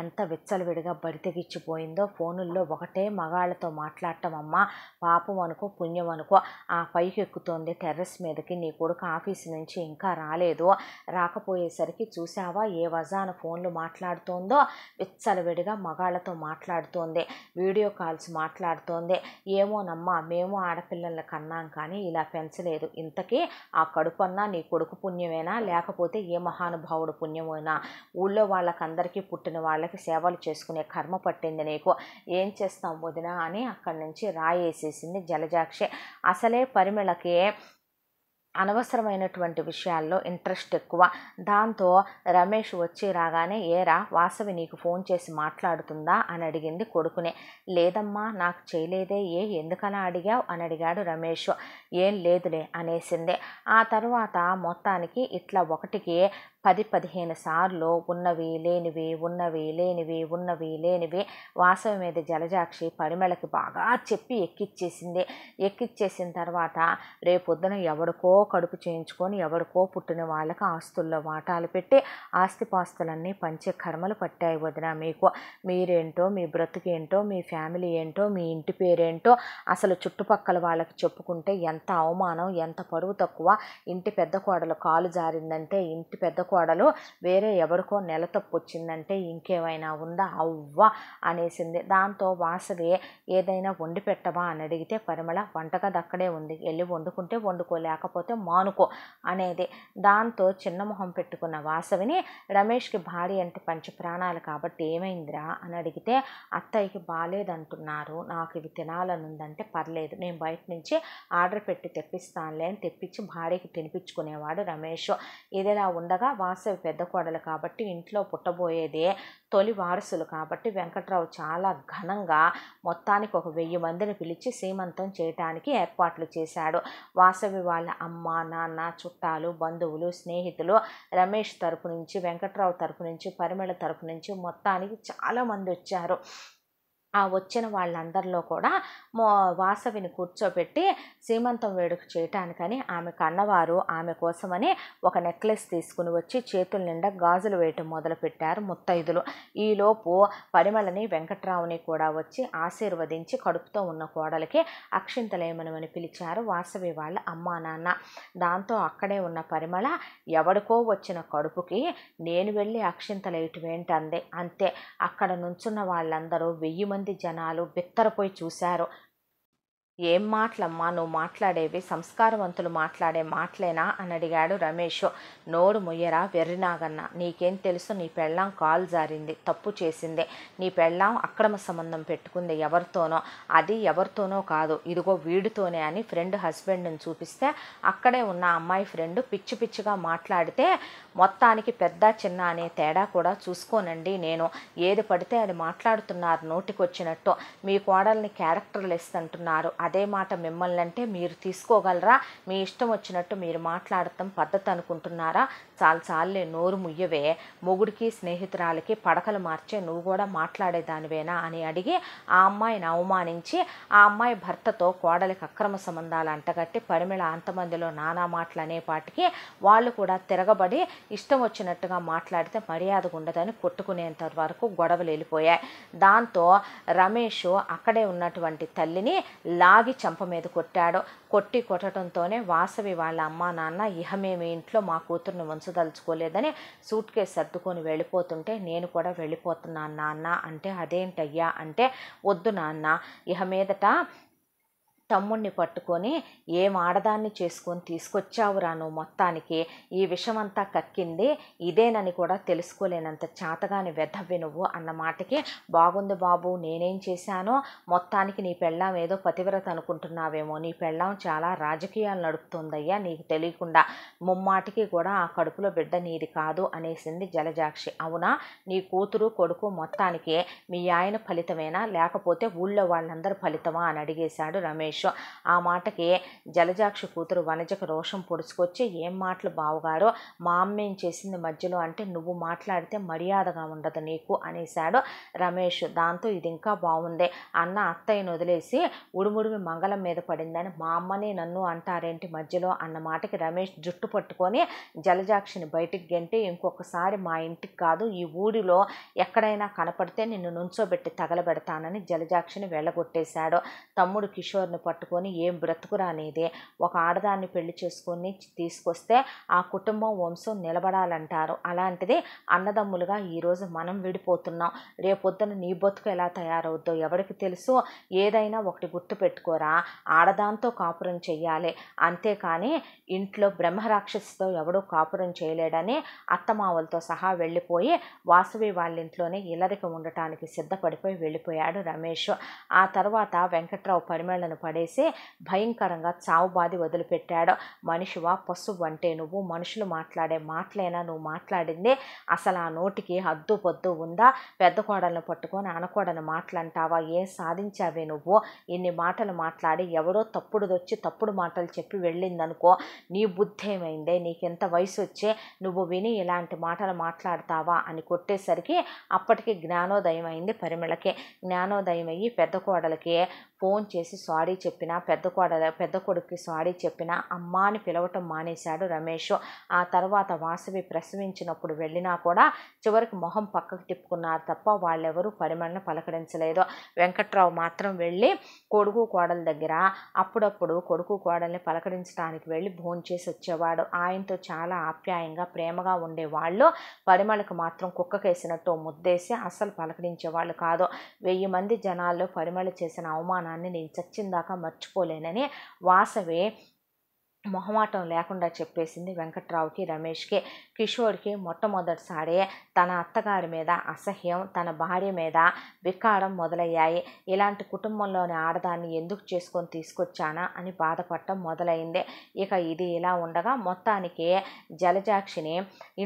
ఎంత విచ్చలవిడిగా తెగిచ్చిపోయిందో ఫోనుల్లో ఒకటే మగాళ్ళతో మాట్లాడటం అమ్మ పాపం అనుకో పుణ్యం అనుకో ఆ పైకి ఎక్కుతోంది టెర్రస్ మీదకి నీ కొడుకు ఆఫీస్ నుంచి ఇంకా రాలేదు రాకపోయేసరికి చూసావా ఏ వజాన ఫోన్లు మాట్లాడుతోందో విచ్చలవిడిగా మగాళ్ళతో మాట్లాడుతోంది వీడియో కాల్స్ మాట్లాడుతోంది ఏమోనమ్మా మేము ఆడపిల్లల్ని కన్నాం కానీ ఇలా పెంచలేదు ఇంతకీ ఆ కడుపన్నా నీ కొడుకు పుణ్యమేనా లేకపోతే ఏ మహానుభావుడు పుణ్యమేనా ఊళ్ళో వాళ్ళకందరికీ పుట్టిన వాళ్ళకి సేవలు చేసుకునే కర్మ పట్టింది నీకు ఏం చేస్తాం వదిన అని అక్కడి నుంచి రాయేసేసింది జలజాక్షి అసలే పరిమళకి అనవసరమైనటువంటి విషయాల్లో ఇంట్రెస్ట్ ఎక్కువ దాంతో రమేష్ వచ్చి రాగానే ఏరా వాసవి నీకు ఫోన్ చేసి మాట్లాడుతుందా అని అడిగింది కొడుకునే లేదమ్మా నాకు చేయలేదే ఏ ఎందుకలా అడిగావు అని అడిగాడు రమేష్ ఏం లేదులే అనేసింది ఆ తర్వాత మొత్తానికి ఇట్లా ఒకటికి పది పదిహేను సార్లు ఉన్నవి లేనివి ఉన్నవి లేనివి ఉన్నవి లేనివి వాసవి మీద జలజాక్షి పరిమళకి బాగా చెప్పి ఎక్కిచ్చేసింది ఎక్కిచ్చేసిన తర్వాత రేపొద్దున ఎవడికో కడుపు చేయించుకొని ఎవడికో పుట్టిన వాళ్ళకి ఆస్తుల్లో వాటాలు పెట్టి ఆస్తిపాస్తులన్నీ పంచే కర్మలు పట్టాయి వదిన మీకు మీరేంటో మీ బ్రతుకేంటో మీ ఫ్యామిలీ ఏంటో మీ ఇంటి పేరేంటో అసలు చుట్టుపక్కల వాళ్ళకి చెప్పుకుంటే ఎంత అవమానం ఎంత పరువు తక్కువ ఇంటి పెద్ద కోడలు కాలు జారిందంటే ఇంటి పెద్ద కోడలు వేరే ఎవరికో నెల తప్పు వచ్చిందంటే ఇంకేమైనా ఉందా అవ్వా అనేసింది దాంతో వాసవి ఏదైనా వండి పెట్టవా అని అడిగితే పరిమళ వంటగది అక్కడే ఉంది వెళ్ళి వండుకుంటే వండుకో లేకపోతే మానుకో అనేది దాంతో చిన్న మొహం పెట్టుకున్న వాసవిని రమేష్కి భార్య అంటే పంచ ప్రాణాలు కాబట్టి ఏమైందిరా అని అడిగితే అత్తయ్యకి బాగాలేదంటున్నారు నాకు ఇవి తినాలనుందంటే పర్లేదు నేను బయట నుంచి ఆర్డర్ పెట్టి తెప్పిస్తానులే అని తెప్పించి భార్యకి తినిపించుకునేవాడు రమేష్ ఇదిలా ఉండగా వాసవి పెద్ద కోడలు కాబట్టి ఇంట్లో పుట్టబోయేదే తొలి వారసులు కాబట్టి వెంకట్రావు చాలా ఘనంగా మొత్తానికి ఒక వెయ్యి మందిని పిలిచి సీమంతం చేయటానికి ఏర్పాట్లు చేశాడు వాసవి వాళ్ళ అమ్మ నాన్న చుట్టాలు బంధువులు స్నేహితులు రమేష్ తరపు నుంచి వెంకట్రావు తరపు నుంచి పరిమళ తరపు నుంచి మొత్తానికి చాలామంది వచ్చారు ఆ వచ్చిన వాళ్ళందరిలో కూడా వాసవిని కూర్చోబెట్టి సీమంతం వేడుక చేయటానికని ఆమె కన్నవారు ఆమె కోసమని ఒక నెక్లెస్ తీసుకుని వచ్చి చేతుల నిండా గాజులు వేయటం మొదలుపెట్టారు ముత్తైదులు ఈలోపు పరిమళని వెంకట్రావుని కూడా వచ్చి ఆశీర్వదించి కడుపుతో ఉన్న కోడలికి అక్షింతలేమనమని పిలిచారు వాసవి వాళ్ళ అమ్మా నాన్న దాంతో అక్కడే ఉన్న పరిమళ ఎవడికో వచ్చిన కడుపుకి నేను వెళ్ళి ఏంటంది అంతే అక్కడ నుంచున్న వాళ్ళందరూ వెయ్యి మంది జనాలు బిత్తరపోయి చూశారు ఏం మాటలమ్మా నువ్వు మాట్లాడేవి సంస్కారవంతులు మాట్లాడే మాటలేనా అని అడిగాడు రమేష్ నోరు ముయ్యరా వెర్రినాగన్న నీకేం తెలుసు నీ పెళ్ళాం కాలు జారింది తప్పు చేసిందే నీ పెళ్ళాం అక్రమ సంబంధం పెట్టుకుంది ఎవరితోనో అది ఎవరితోనో కాదు ఇదిగో వీడితోనే అని ఫ్రెండ్ హస్బెండ్ని చూపిస్తే అక్కడే ఉన్న అమ్మాయి ఫ్రెండ్ పిచ్చి పిచ్చిగా మాట్లాడితే మొత్తానికి పెద్ద చిన్న అనే తేడా కూడా చూసుకోనండి నేను ఏది పడితే అది మాట్లాడుతున్నారు నోటికొచ్చినట్టు మీ కోడల్ని క్యారెక్టర్లు లెస్ అంటున్నారు అదే మాట మిమ్మల్ని అంటే మీరు తీసుకోగలరా మీ ఇష్టం వచ్చినట్టు మీరు మాట్లాడటం పద్ధతి అనుకుంటున్నారా చాలు చాలే నోరు ముయ్యవే మొగుడికి స్నేహితురాలకి పడకలు మార్చే నువ్వు కూడా మాట్లాడేదానివేనా అని అడిగి ఆ అమ్మాయిని అవమానించి ఆ అమ్మాయి భర్తతో కోడలికి అక్రమ సంబంధాలు అంటగట్టి పరిమిళ అంతమందిలో నానా మాటలు అనేపాటికి వాళ్ళు కూడా తిరగబడి ఇష్టం వచ్చినట్టుగా మాట్లాడితే మర్యాద ఉండదని కొట్టుకునేంత వరకు గొడవలు వెళ్ళిపోయాయి దాంతో రమేష్ అక్కడే ఉన్నటువంటి తల్లిని లా లాగి చంప మీద కొట్టాడో కొట్టి కొట్టడంతోనే వాసవి వాళ్ళ అమ్మా నాన్న ఇహ మేము ఇంట్లో మా కూతుర్ని ఉంచదలుచుకోలేదని సూట్ కేసు సర్దుకొని వెళ్ళిపోతుంటే నేను కూడా వెళ్ళిపోతున్నాను నాన్న అంటే అదేంటయ్యా అంటే వద్దు నాన్న ఇహ మీదట తమ్ముణ్ణి పట్టుకొని ఏం ఆడదాన్ని చేసుకొని తీసుకొచ్చావురా నువ్వు మొత్తానికి ఈ విషమంతా కక్కింది ఇదేనని కూడా తెలుసుకోలేనంత చాతగాని వెధవ్వి నువ్వు అన్న మాటకి బాగుంది బాబు నేనేం చేశానో మొత్తానికి నీ పెళ్ళాం ఏదో పతివ్రత అనుకుంటున్నావేమో నీ పెళ్ళాం చాలా రాజకీయాలు నడుపుతుందయ్యా నీకు తెలియకుండా ముమ్మాటికి కూడా ఆ కడుపులో బిడ్డ నీది కాదు అనేసింది జలజాక్షి అవునా నీ కూతురు కొడుకు మొత్తానికి మీ ఆయన ఫలితమేనా లేకపోతే ఊళ్ళో వాళ్ళందరి ఫలితమా అని అడిగేశాడు రమేష్ విషయం ఆ మాటకి జలజాక్షి కూతురు వనజకు రోషం పొడుచుకొచ్చి ఏం మాటలు బావగారో మా అమ్మ ఏం చేసింది మధ్యలో అంటే నువ్వు మాట్లాడితే మర్యాదగా ఉండదు నీకు అనేశాడు రమేష్ దాంతో ఇది ఇంకా బాగుంది అన్న అత్తయ్యను వదిలేసి ఉడుముడిమి మంగళం మీద పడిందని మా అమ్మని నన్ను అంటారేంటి మధ్యలో అన్న మాటకి రమేష్ జుట్టు పట్టుకొని జలజాక్షిని బయటికి గెంటి ఇంకొకసారి మా ఇంటికి కాదు ఈ ఊరిలో ఎక్కడైనా కనపడితే నిన్ను నుంచోబెట్టి తగలబెడతానని జలజాక్షిని వెళ్ళగొట్టేశాడు తమ్ముడు కిషోర్ని పట్టుకొని ఏం బ్రతుకురానిదే ఒక ఆడదాన్ని పెళ్లి చేసుకొని తీసుకొస్తే ఆ కుటుంబం వంశం నిలబడాలంటారు అలాంటిది అన్నదమ్ములుగా ఈరోజు మనం విడిపోతున్నాం రేపొద్దున నీ బతుకు ఎలా తయారవుద్దో ఎవరికి తెలుసు ఏదైనా ఒకటి గుర్తు పెట్టుకోరా ఆడదాంతో కాపురం చెయ్యాలి అంతేకాని ఇంట్లో బ్రహ్మరాక్షసితో ఎవడూ కాపురం చేయలేడని అత్తమావలతో సహా వెళ్ళిపోయి వాసవి వాళ్ళ ఇంట్లోనే ఇల్లరికి ఉండటానికి సిద్ధపడిపోయి వెళ్ళిపోయాడు రమేష్ ఆ తర్వాత వెంకట్రావు పరిమళను పడేసి భయంకరంగా చావు బాధి వదిలిపెట్టాడు మనిషివా పశువు అంటే నువ్వు మనుషులు మాట్లాడే మాటలైనా నువ్వు మాట్లాడింది అసలు ఆ నోటికి హద్దు పొద్దు ఉందా పెద్ద కోడలను పట్టుకొని అనకోడని మాట్లాడంటావా ఏం సాధించావే నువ్వు ఇన్ని మాటలు మాట్లాడి ఎవరో తప్పుడుదొచ్చి తప్పుడు మాటలు చెప్పి వెళ్ళిందనుకో నీ బుద్ధి ఏమైందే నీకెంత వయసు వచ్చి నువ్వు విని ఇలాంటి మాటలు మాట్లాడతావా అని కొట్టేసరికి అప్పటికి జ్ఞానోదయం అయింది పరిమళకి జ్ఞానోదయం అయ్యి పెద్ద కోడలకి ఫోన్ చేసి సారీ చెప్పినా పెద్ద కోడ పెద్ద కొడుక్కి సారీ చెప్పినా అమ్మ అని పిలవటం మానేశాడు రమేష్ ఆ తర్వాత వాసవి ప్రసవించినప్పుడు వెళ్ళినా కూడా చివరికి మొహం పక్కకు తిప్పుకున్నారు తప్ప వాళ్ళెవరూ పరిమళన పలకరించలేదు వెంకట్రావు మాత్రం వెళ్ళి కొడుకు కోడల దగ్గర అప్పుడప్పుడు కొడుకు కోడల్ని పలకరించడానికి వెళ్ళి భోంచేసి వచ్చేవాడు ఆయనతో చాలా ఆప్యాయంగా ప్రేమగా ఉండేవాళ్ళు పరిమళకు మాత్రం కుక్కకేసినట్టు ముద్దేసి అసలు పలకరించేవాళ్ళు కాదు వెయ్యి మంది జనాల్లో పరిమళ చేసిన అవమానాన్ని నేను చచ్చిందాక మర్చిపోలేనని వాసవే మొహమాటం లేకుండా చెప్పేసింది వెంకట్రావుకి రమేష్కి కిషోర్కి మొట్టమొదటిసారి తన అత్తగారి మీద అసహ్యం తన భార్య మీద వికారం మొదలయ్యాయి ఇలాంటి కుటుంబంలోని ఆడదాన్ని ఎందుకు చేసుకొని తీసుకొచ్చానా అని బాధపడటం మొదలైంది ఇక ఇది ఇలా ఉండగా మొత్తానికి జలజాక్షిని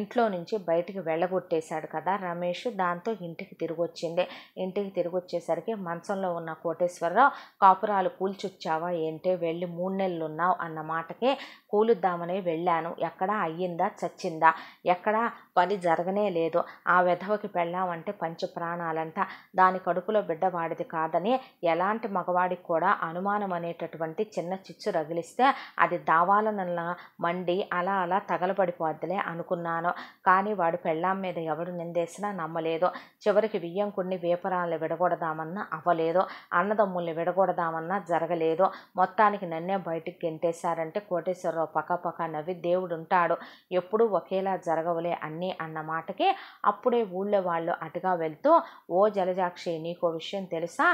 ఇంట్లో నుంచి బయటికి వెళ్ళగొట్టేశాడు కదా రమేష్ దాంతో ఇంటికి తిరిగొచ్చింది ఇంటికి తిరిగొచ్చేసరికి మంచంలో ఉన్న కోటేశ్వరరావు కాపురాలు కూల్చొచ్చావా ఏంటి వెళ్ళి మూడు నెలలు ఉన్నావు అన్న మాటకి 편하게 కూలుద్దామని వెళ్ళాను ఎక్కడ అయ్యిందా చచ్చిందా ఎక్కడా పని జరగనే లేదు ఆ విధవకి పెళ్ళామంటే పంచ ప్రాణాలంట దాని కడుపులో బిడ్డవాడిది కాదని ఎలాంటి మగవాడికి కూడా అనుమానం అనేటటువంటి చిన్న చిచ్చు రగిలిస్తే అది దావాలనల్ల మండి అలా అలా తగలబడిపోద్దిలే అనుకున్నాను కానీ వాడు పెళ్ళాం మీద ఎవడు నిందేసినా నమ్మలేదు చివరికి కొన్ని వేపరాలను విడగొడదామన్నా అవ్వలేదు అన్నదమ్ముల్ని విడగొడదామన్నా జరగలేదు మొత్తానికి నన్నే బయటికి గెంటేశారంటే కోటేశ్వరరావు పక్కపక్క నవ్వి దేవుడు ఉంటాడు ఎప్పుడూ ఒకేలా జరగవులే అన్నీ అన్న మాటకి అప్పుడే ఊళ్ళో వాళ్ళు అటుగా వెళ్తూ ఓ జలజాక్షి నీకో విషయం తెలుసా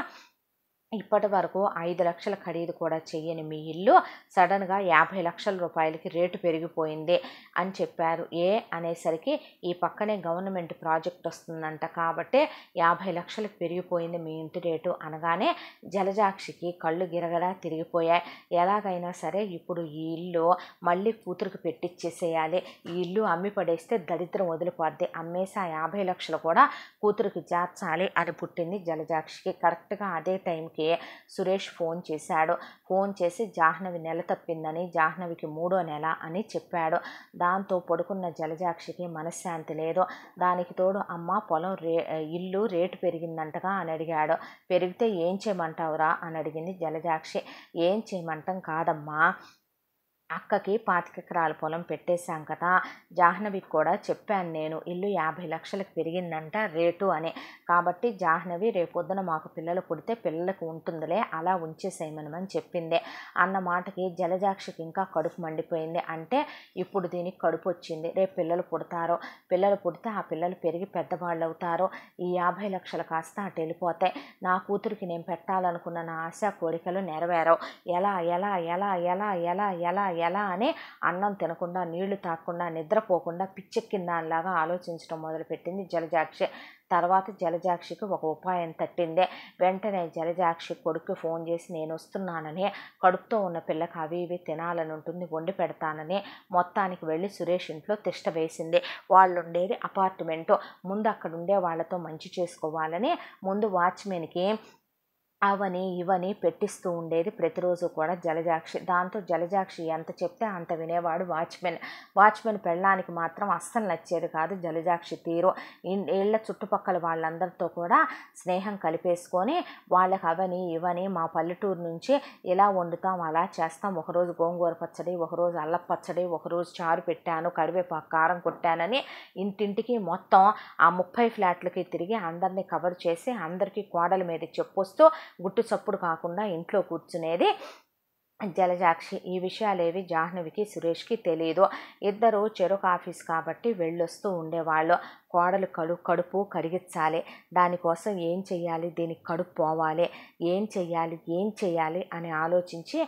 ఇప్పటి వరకు ఐదు లక్షల ఖరీదు కూడా చేయని మీ ఇల్లు సడన్గా యాభై లక్షల రూపాయలకి రేటు పెరిగిపోయింది అని చెప్పారు ఏ అనేసరికి ఈ పక్కనే గవర్నమెంట్ ప్రాజెక్ట్ వస్తుందంట కాబట్టి యాభై లక్షలకు పెరిగిపోయింది మీ ఇంటి రేటు అనగానే జలజాక్షికి కళ్ళు గిరగడా తిరిగిపోయాయి ఎలాగైనా సరే ఇప్పుడు ఈ ఇల్లు మళ్ళీ కూతురికి పెట్టిచ్చేసేయాలి ఈ ఇల్లు అమ్మి పడేస్తే దరిద్రం వదిలిపోద్ది అమ్మేసా యాభై లక్షలు కూడా కూతురికి జార్చాలి అని పుట్టింది జలజాక్షికి కరెక్ట్గా అదే టైంకి టైంకి సురేష్ ఫోన్ చేశాడు ఫోన్ చేసి జాహ్నవి నెల తప్పిందని జాహ్నవికి మూడో నెల అని చెప్పాడు దాంతో పడుకున్న జలజాక్షికి మనశ్శాంతి లేదు దానికి తోడు అమ్మ పొలం రే ఇల్లు రేటు పెరిగిందంటగా అని అడిగాడు పెరిగితే ఏం చేయమంటావురా అని అడిగింది జలజాక్షి ఏం చేయమంటాం కాదమ్మా అక్కకి పాతికెకరాల పొలం పెట్టేశాం కదా జాహ్నవికి కూడా చెప్పాను నేను ఇల్లు యాభై లక్షలకు పెరిగిందంట రేటు అని కాబట్టి జాహ్నవి రేపొద్దున మాకు పిల్లలు పుడితే పిల్లలకు ఉంటుందిలే అలా ఉంచేసేయమనమని చెప్పింది అన్న మాటకి జలజాక్షికి ఇంకా కడుపు మండిపోయింది అంటే ఇప్పుడు దీనికి కడుపు వచ్చింది రేపు పిల్లలు పుడతారు పిల్లలు పుడితే ఆ పిల్లలు పెరిగి పెద్దవాళ్ళు అవుతారు ఈ యాభై లక్షలు కాస్త అటు వెళ్ళిపోతాయి నా కూతురికి నేను పెట్టాలనుకున్న నా ఆశ కోరికలు నెరవేరవు ఎలా ఎలా ఎలా ఎలా ఎలా ఎలా ఎలా అని అన్నం తినకుండా నీళ్లు తాకుండా నిద్రపోకుండా దానిలాగా ఆలోచించడం మొదలుపెట్టింది జలజాక్షి తర్వాత జలజాక్షికి ఒక ఉపాయం తట్టిందే వెంటనే జలజాక్షి కొడుకు ఫోన్ చేసి నేను వస్తున్నానని కడుపుతో ఉన్న పిల్లకి అవి ఇవి తినాలని ఉంటుంది వండి పెడతానని మొత్తానికి వెళ్ళి సురేష్ ఇంట్లో తిష్ట వేసింది వాళ్ళు ఉండేది అపార్ట్మెంటు ముందు అక్కడ ఉండే వాళ్ళతో మంచి చేసుకోవాలని ముందు వాచ్మెన్కి అవని ఇవని పెట్టిస్తూ ఉండేది ప్రతిరోజు కూడా జలజాక్షి దాంతో జలజాక్షి ఎంత చెప్తే అంత వినేవాడు వాచ్మెన్ వాచ్మెన్ పెళ్ళడానికి మాత్రం అస్సలు నచ్చేది కాదు జలజాక్షి తీరు ఇళ్ళ చుట్టుపక్కల వాళ్ళందరితో కూడా స్నేహం కలిపేసుకొని వాళ్ళకి అవని ఇవని మా పల్లెటూరు నుంచి ఇలా వండుతాం అలా చేస్తాం ఒకరోజు గోంగూర పచ్చడి ఒకరోజు అల్ల పచ్చడి ఒకరోజు చారు పెట్టాను కరివేపాకు కారం కొట్టానని ఇంటింటికి మొత్తం ఆ ముప్పై ఫ్లాట్లకి తిరిగి అందరినీ కవర్ చేసి అందరికీ కోడల మీద చెప్పొస్తూ గుట్టు చప్పుడు కాకుండా ఇంట్లో కూర్చునేది జలజాక్షి ఈ విషయాలేవి జాహ్నవికి సురేష్కి తెలియదు ఇద్దరు చెరుకు ఆఫీస్ కాబట్టి వెళ్ళొస్తూ ఉండేవాళ్ళు కోడలు కడు కడుపు కడిగించాలి దానికోసం ఏం చేయాలి దీనికి కడుపు పోవాలి ఏం చేయాలి ఏం చేయాలి అని ఆలోచించి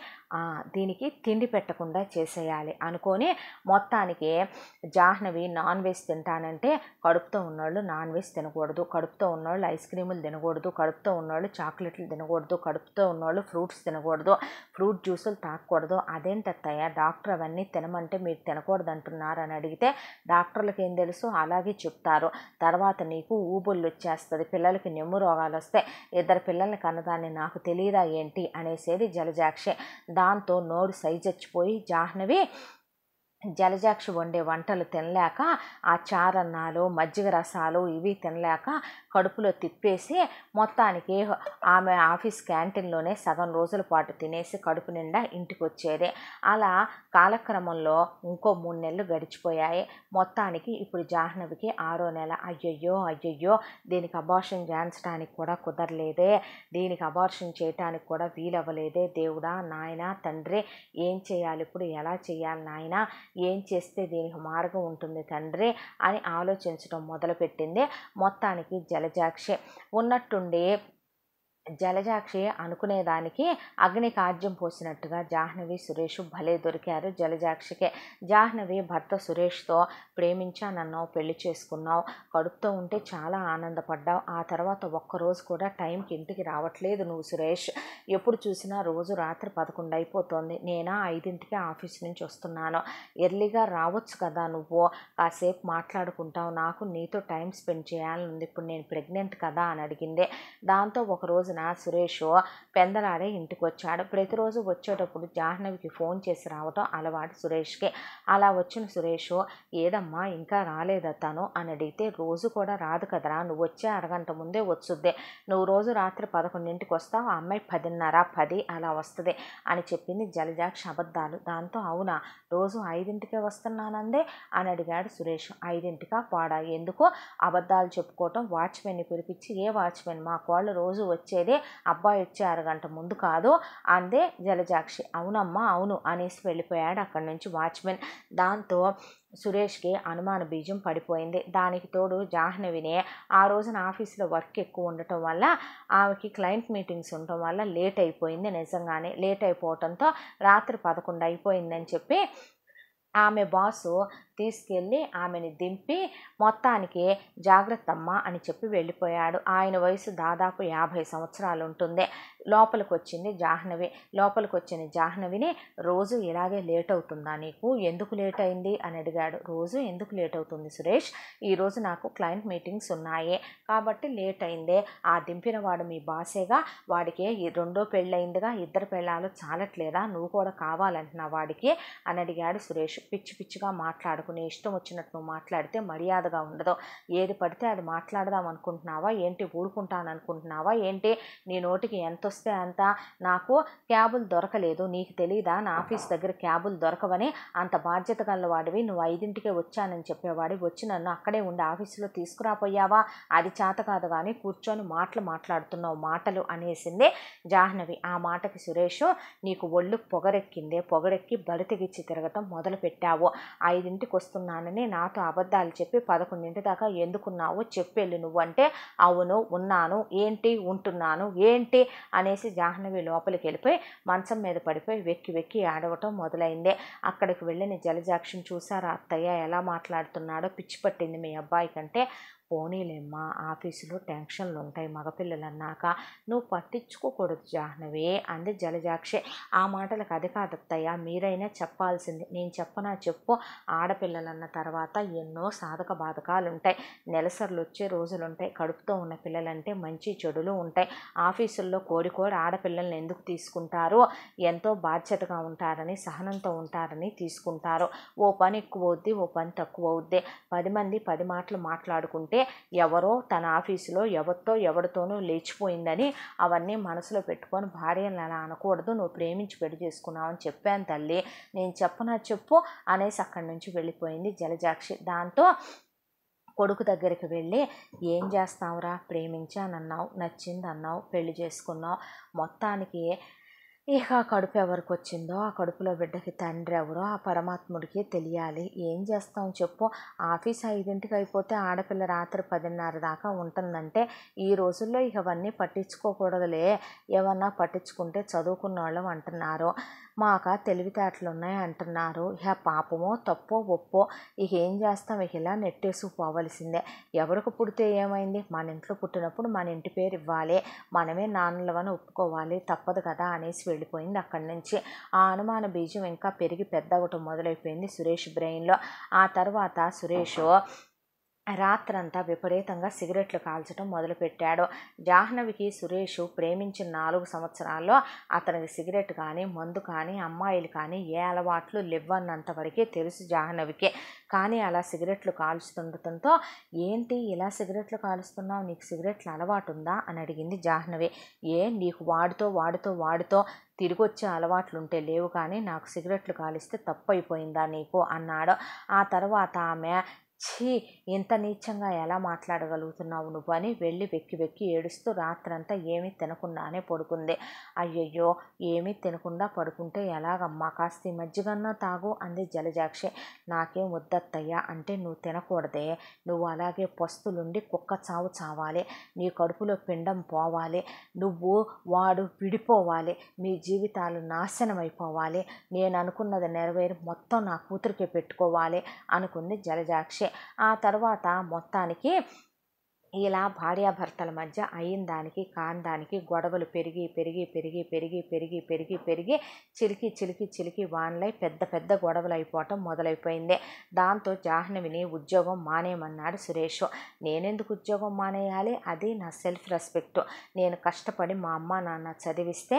దీనికి తిండి పెట్టకుండా చేసేయాలి అనుకొని మొత్తానికి జాహ్నవి నాన్ వెజ్ తింటానంటే కడుపుతో ఉన్నవాళ్ళు నాన్ వెజ్ తినకూడదు కడుపుతో ఉన్నవాళ్ళు ఐస్ క్రీములు తినకూడదు కడుపుతో ఉన్నవాళ్ళు చాక్లెట్లు తినకూడదు కడుపుతో ఉన్నవాళ్ళు ఫ్రూట్స్ తినకూడదు ఫ్రూట్ జ్యూసులు తాగకూడదు అదేంటత్తయ్య డాక్టర్ అవన్నీ తినమంటే మీరు తినకూడదు అంటున్నారు అని అడిగితే డాక్టర్లకు ఏం తెలుసు అలాగే చెప్తారు చేస్తారు తర్వాత నీకు ఊబుళ్ళు వచ్చేస్తుంది పిల్లలకి నెమ్ము రోగాలు వస్తే ఇద్దరు పిల్లల్ని కన్నదాన్ని నాకు తెలియదా ఏంటి అనేసేది జలజాక్షి దాంతో నోరు సైజచ్చిపోయి జాహ్నవి జలజాక్షి వండే వంటలు తినలేక ఆ చారన్నాలు మజ్జిగ రసాలు ఇవి తినలేక కడుపులో తిప్పేసి మొత్తానికి ఆమె ఆఫీస్ క్యాంటీన్లోనే సగం రోజుల పాటు తినేసి కడుపు నిండా ఇంటికి వచ్చేది అలా కాలక్రమంలో ఇంకో మూడు నెలలు గడిచిపోయాయి మొత్తానికి ఇప్పుడు జాహ్నవికి ఆరో నెల అయ్యయ్యో అయ్యయ్యో దీనికి అబార్షన్ చేయించడానికి కూడా కుదరలేదే దీనికి అబార్షన్ చేయటానికి కూడా వీలవ్వలేదే దేవుడా నాయన తండ్రి ఏం చేయాలి ఇప్పుడు ఎలా చేయాలి నాయన ఏం చేస్తే దీనికి మార్గం ఉంటుంది తండ్రి అని ఆలోచించడం మొదలుపెట్టింది మొత్తానికి జల ఫలజాక్షి ఉన్నట్టుండే జలజాక్షి అనుకునేదానికి అగ్ని కాజ్యం పోసినట్టుగా జాహ్నవి సురేష్ భలే దొరికారు జలజాక్షికే జాహ్నవి భర్త సురేష్తో ప్రేమించానన్నావు పెళ్లి చేసుకున్నావు కడుపుతో ఉంటే చాలా ఆనందపడ్డావు ఆ తర్వాత ఒక్కరోజు కూడా టైంకి ఇంటికి రావట్లేదు నువ్వు సురేష్ ఎప్పుడు చూసినా రోజు రాత్రి పదకొండు అయిపోతుంది నేనా ఐదింటికి ఆఫీస్ నుంచి వస్తున్నాను ఎర్లీగా రావచ్చు కదా నువ్వు కాసేపు మాట్లాడుకుంటావు నాకు నీతో టైం స్పెండ్ చేయాలని ఉంది ఇప్పుడు నేను ప్రెగ్నెంట్ కదా అని అడిగింది దాంతో ఒకరోజు सुरेशो పెందలాడే ఇంటికి వచ్చాడు ప్రతిరోజు వచ్చేటప్పుడు జాహ్నవికి ఫోన్ చేసి రావటం అలవాటు సురేష్కే అలా వచ్చిన సురేష్ ఏదమ్మా ఇంకా రాలేదా తను అని అడిగితే రోజు కూడా రాదు కదరా నువ్వు వచ్చే అరగంట ముందే వచ్చుద్దే నువ్వు రోజు రాత్రి పదకొండింటికి వస్తావు ఆ అమ్మాయి పదిన్నర పది అలా వస్తుంది అని చెప్పింది జలజాక్ష అబద్ధాలు దాంతో అవునా రోజు ఐదింటికే వస్తున్నానందే అని అడిగాడు సురేష్ ఐదింటికా పాడా ఎందుకో అబద్ధాలు చెప్పుకోవటం వాచ్మెన్ని పిలిపించి ఏ వాచ్మెన్ మా కోళ్ళు రోజు వచ్చేదే అబ్బాయి వచ్చే అరగంట అరగంట ముందు కాదు అందే జలజాక్షి అవునమ్మా అవును అనేసి వెళ్ళిపోయాడు అక్కడి నుంచి వాచ్మెన్ దాంతో సురేష్కి అనుమాన బీజం పడిపోయింది దానికి తోడు జాహ్నవినే ఆ రోజున ఆఫీస్లో వర్క్ ఎక్కువ ఉండటం వల్ల ఆమెకి క్లయింట్ మీటింగ్స్ ఉండటం వల్ల లేట్ అయిపోయింది నిజంగానే లేట్ అయిపోవడంతో రాత్రి పదకొండు అయిపోయిందని చెప్పి ఆమె బాసు తీసుకెళ్ళి ఆమెని దింపి మొత్తానికి జాగ్రత్తమ్మ అని చెప్పి వెళ్ళిపోయాడు ఆయన వయసు దాదాపు యాభై సంవత్సరాలు ఉంటుంది లోపలికి వచ్చింది జాహ్నవి లోపలికి వచ్చిన జాహ్నవిని రోజు ఇలాగే లేట్ అవుతుందా నీకు ఎందుకు లేట్ అయింది అని అడిగాడు రోజు ఎందుకు లేట్ అవుతుంది సురేష్ ఈరోజు నాకు క్లయింట్ మీటింగ్స్ ఉన్నాయి కాబట్టి లేట్ అయిందే ఆ దింపినవాడు మీ బాసేగా వాడికే రెండో పెళ్ళయిందిగా ఇద్దరు పెళ్ళాలు చాలట్లేదా నువ్వు కూడా కావాలంటున్నా వాడికి అని అడిగాడు సురేష్ పిచ్చి పిచ్చిగా మాట్లాడు మనకు నీ ఇష్టం వచ్చినట్టు నువ్వు మాట్లాడితే మర్యాదగా ఉండదు ఏది పడితే అది మాట్లాడదాం అనుకుంటున్నావా ఏంటి ఊరుకుంటాను అనుకుంటున్నావా ఏంటి నీ నోటికి ఎంత వస్తే అంత నాకు క్యాబులు దొరకలేదు నీకు తెలియదా నా ఆఫీస్ దగ్గర క్యాబులు దొరకవని అంత బాధ్యత వాడివి నువ్వు ఐదింటికే వచ్చానని చెప్పేవాడి వచ్చి నన్ను అక్కడే ఉండి ఆఫీసులో తీసుకురాపోయావా అది చేత కాదు కానీ కూర్చొని మాటలు మాట్లాడుతున్నావు మాటలు అనేసింది జాహ్నవి ఆ మాటకి సురేష్ నీకు ఒళ్ళు పొగరెక్కిందే పొగరెక్కి బడి తెగిచ్చి తిరగటం మొదలు పెట్టావు ఐదింటికి వస్తున్నానని నాతో అబద్ధాలు చెప్పి పదకొండింటి దాకా ఎందుకున్నావో చెప్పెళ్ళు నువ్వు అంటే అవును ఉన్నాను ఏంటి ఉంటున్నాను ఏంటి అనేసి జాహ్నవి లోపలికి వెళ్ళిపోయి మంచం మీద పడిపోయి వెక్కి వెక్కి ఆడవటం మొదలైంది అక్కడికి వెళ్ళిన జలజాక్షిని చూసారా అత్తయ్య ఎలా మాట్లాడుతున్నాడో పిచ్చి పట్టింది మీ అబ్బాయి కంటే పోనీలేమ్మా ఆఫీసులో టెన్షన్లు ఉంటాయి మగపిల్లలు అన్నాక నువ్వు పట్టించుకోకూడదు జాహ్నవి అంది జలజాక్షి ఆ మాటలకు అది మీరైనా చెప్పాల్సింది నేను చెప్పనా చెప్పు ఆడపిల్లలన్న తర్వాత ఎన్నో సాధక బాధకాలు ఉంటాయి నెలసరులు వచ్చే రోజులు ఉంటాయి కడుపుతో ఉన్న పిల్లలంటే మంచి చెడులు ఉంటాయి ఆఫీసుల్లో కోడి కోడి ఆడపిల్లల్ని ఎందుకు తీసుకుంటారు ఎంతో బాధ్యతగా ఉంటారని సహనంతో ఉంటారని తీసుకుంటారు ఓ పని ఎక్కువ అవుద్ది ఓ పని తక్కువ అవుద్ది పది మంది పది మాటలు మాట్లాడుకుంటే అంటే ఎవరో తన ఆఫీసులో ఎవరితో ఎవరితోనూ లేచిపోయిందని అవన్నీ మనసులో పెట్టుకొని భార్యను అలా అనకూడదు నువ్వు ప్రేమించి పెళ్లి చేసుకున్నావు అని చెప్పాను తల్లి నేను చెప్పనా చెప్పు అనేసి అక్కడి నుంచి వెళ్ళిపోయింది జలజాక్షి దాంతో కొడుకు దగ్గరికి వెళ్ళి ఏం చేస్తావురా ప్రేమించానన్నావు అన్నావు పెళ్లి చేసుకున్నావు మొత్తానికి ఇక ఆ కడుపు ఎవరికి వచ్చిందో ఆ కడుపులో బిడ్డకి తండ్రి ఎవరో ఆ పరమాత్ముడికి తెలియాలి ఏం చేస్తాం చెప్పు ఆఫీస్ ఐదింటికి అయిపోతే ఆడపిల్ల రాత్రి పదిన్నర దాకా ఉంటుందంటే ఈ రోజుల్లో అవన్నీ పట్టించుకోకూడదులే ఏమన్నా పట్టించుకుంటే చదువుకున్న వాళ్ళం అంటున్నారు మాకా తెలివితేటలు ఉన్నాయి అంటున్నారు ఇక పాపమో తప్పో ఒప్పో ఇక ఏం చేస్తాం ఇక ఇలా నెట్టేసుకుపోవలసిందే ఎవరికి పుడితే ఏమైంది మన ఇంట్లో పుట్టినప్పుడు మన ఇంటి పేరు ఇవ్వాలి మనమే నాన్నలవని ఒప్పుకోవాలి తప్పదు కదా అనేసి వెళ్ళిపోయింది అక్కడి నుంచి ఆ అనుమాన బీజం ఇంకా పెరిగి ఒకటి మొదలైపోయింది సురేష్ బ్రెయిన్లో ఆ తర్వాత సురేష్ రాత్రంతా విపరీతంగా సిగరెట్లు కాల్చడం మొదలుపెట్టాడు జాహ్నవికి సురేష్ ప్రేమించిన నాలుగు సంవత్సరాల్లో అతనికి సిగరెట్ కానీ మందు కానీ అమ్మాయిలు కానీ ఏ అలవాట్లు లేవన్నంతవరకే తెలుసు జాహ్నవికి కానీ అలా సిగరెట్లు కాలుస్తుండటంతో ఏంటి ఇలా సిగరెట్లు కాలుస్తున్నావు నీకు సిగరెట్లు అలవాటు ఉందా అని అడిగింది జాహ్నవి ఏ నీకు వాడుతో వాడుతో వాడుతో తిరిగొచ్చే అలవాట్లుంటే లేవు కానీ నాకు సిగరెట్లు కాలిస్తే తప్పు అయిపోయిందా నీకు అన్నాడు ఆ తర్వాత ఆమె ఛీ ఇంత నీచంగా ఎలా మాట్లాడగలుగుతున్నావు నువ్వు అని వెళ్ళి వెక్కి వెక్కి ఏడుస్తూ రాత్రంతా ఏమీ తినకుండానే పడుకుంది అయ్యయ్యో ఏమీ తినకుండా పడుకుంటే ఎలాగమ్మా కాస్త మజ్జిగన్నా తాగు అంది జలజాక్షి నాకేం వద్దత్తయ్యా అంటే నువ్వు తినకూడదే నువ్వు అలాగే పస్తులుండి కుక్క చావు చావాలి నీ కడుపులో పిండం పోవాలి నువ్వు వాడు విడిపోవాలి మీ జీవితాలు నాశనం అయిపోవాలి నేను అనుకున్నది నెరవేరి మొత్తం నా కూతురికే పెట్టుకోవాలి అనుకుంది జలజాక్షి ఆ తర్వాత మొత్తానికి ఇలా భార్యాభర్తల మధ్య అయిన దానికి కాని గొడవలు పెరిగి పెరిగి పెరిగి పెరిగి పెరిగి పెరిగి పెరిగి చిలికి చిలికి చిలికి వాన్లై పెద్ద పెద్ద గొడవలు అయిపోవటం మొదలైపోయింది దాంతో జాహ్నవిని ఉద్యోగం మానేయమన్నాడు సురేష్ నేనెందుకు ఉద్యోగం మానేయాలి అది నా సెల్ఫ్ రెస్పెక్ట్ నేను కష్టపడి మా అమ్మ నాన్న చదివిస్తే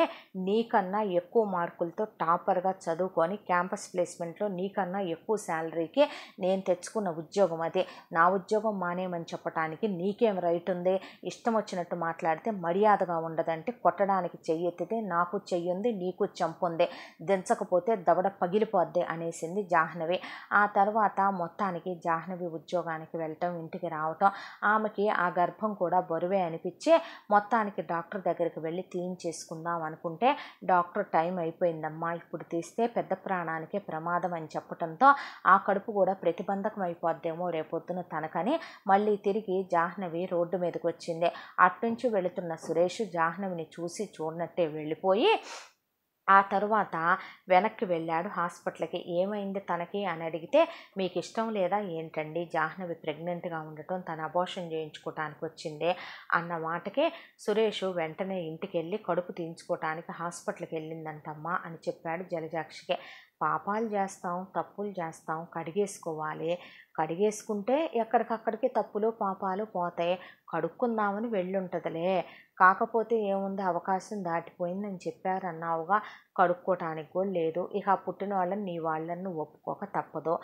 నీకన్నా ఎక్కువ మార్కులతో టాపర్గా చదువుకొని క్యాంపస్ ప్లేస్మెంట్లో నీకన్నా ఎక్కువ శాలరీకి నేను తెచ్చుకున్న ఉద్యోగం అది నా ఉద్యోగం మానేయమని చెప్పడానికి నీకే ఇంకేం రైట్ ఉంది ఇష్టం వచ్చినట్టు మాట్లాడితే మర్యాదగా ఉండదంటే కొట్టడానికి చెయ్యెత్తితే నాకు చెయ్యి ఉంది నీకు చంపుంది దించకపోతే దవడ పగిలిపోద్ది అనేసింది జాహ్నవి ఆ తర్వాత మొత్తానికి జాహ్నవి ఉద్యోగానికి వెళ్ళటం ఇంటికి రావటం ఆమెకి ఆ గర్భం కూడా బరువే అనిపించి మొత్తానికి డాక్టర్ దగ్గరికి వెళ్ళి తీయించేసుకుందాం అనుకుంటే డాక్టర్ టైం అయిపోయిందమ్మా ఇప్పుడు తీస్తే పెద్ద ప్రాణానికే ప్రమాదం అని చెప్పడంతో ఆ కడుపు కూడా ప్రతిబంధకం అయిపోద్దేమో రేపొద్దున తనకని మళ్ళీ తిరిగి జాహ్నవి జాహ్నవి రోడ్డు మీదకి వచ్చింది అట్నుంచి వెళుతున్న సురేష్ జాహ్నవిని చూసి చూడనట్టే వెళ్ళిపోయి ఆ తరువాత వెనక్కి వెళ్ళాడు హాస్పిటల్కి ఏమైంది తనకి అని అడిగితే మీకు ఇష్టం లేదా ఏంటండి జాహ్నవి ప్రెగ్నెంట్గా ఉండటం తను అబోషన్ చేయించుకోవటానికి వచ్చింది అన్న మాటకి సురేష్ వెంటనే ఇంటికి వెళ్ళి కడుపు తీయించుకోవటానికి హాస్పిటల్కి వెళ్ళిందంటమ్మా అని చెప్పాడు జలజాక్షికి పాపాలు చేస్తాం తప్పులు చేస్తాం కడిగేసుకోవాలి కడిగేసుకుంటే ఎక్కడికక్కడికి తప్పులు పాపాలు పోతాయి కడుక్కుందామని వెళ్ళుంటుందిలే కాకపోతే ఏముంది అవకాశం దాటిపోయిందని చెప్పారన్నావుగా కడుక్కోటానికి కూడా లేదు ఇక పుట్టిన వాళ్ళని నీ వాళ్ళని ఒప్పుకోక తప్పదు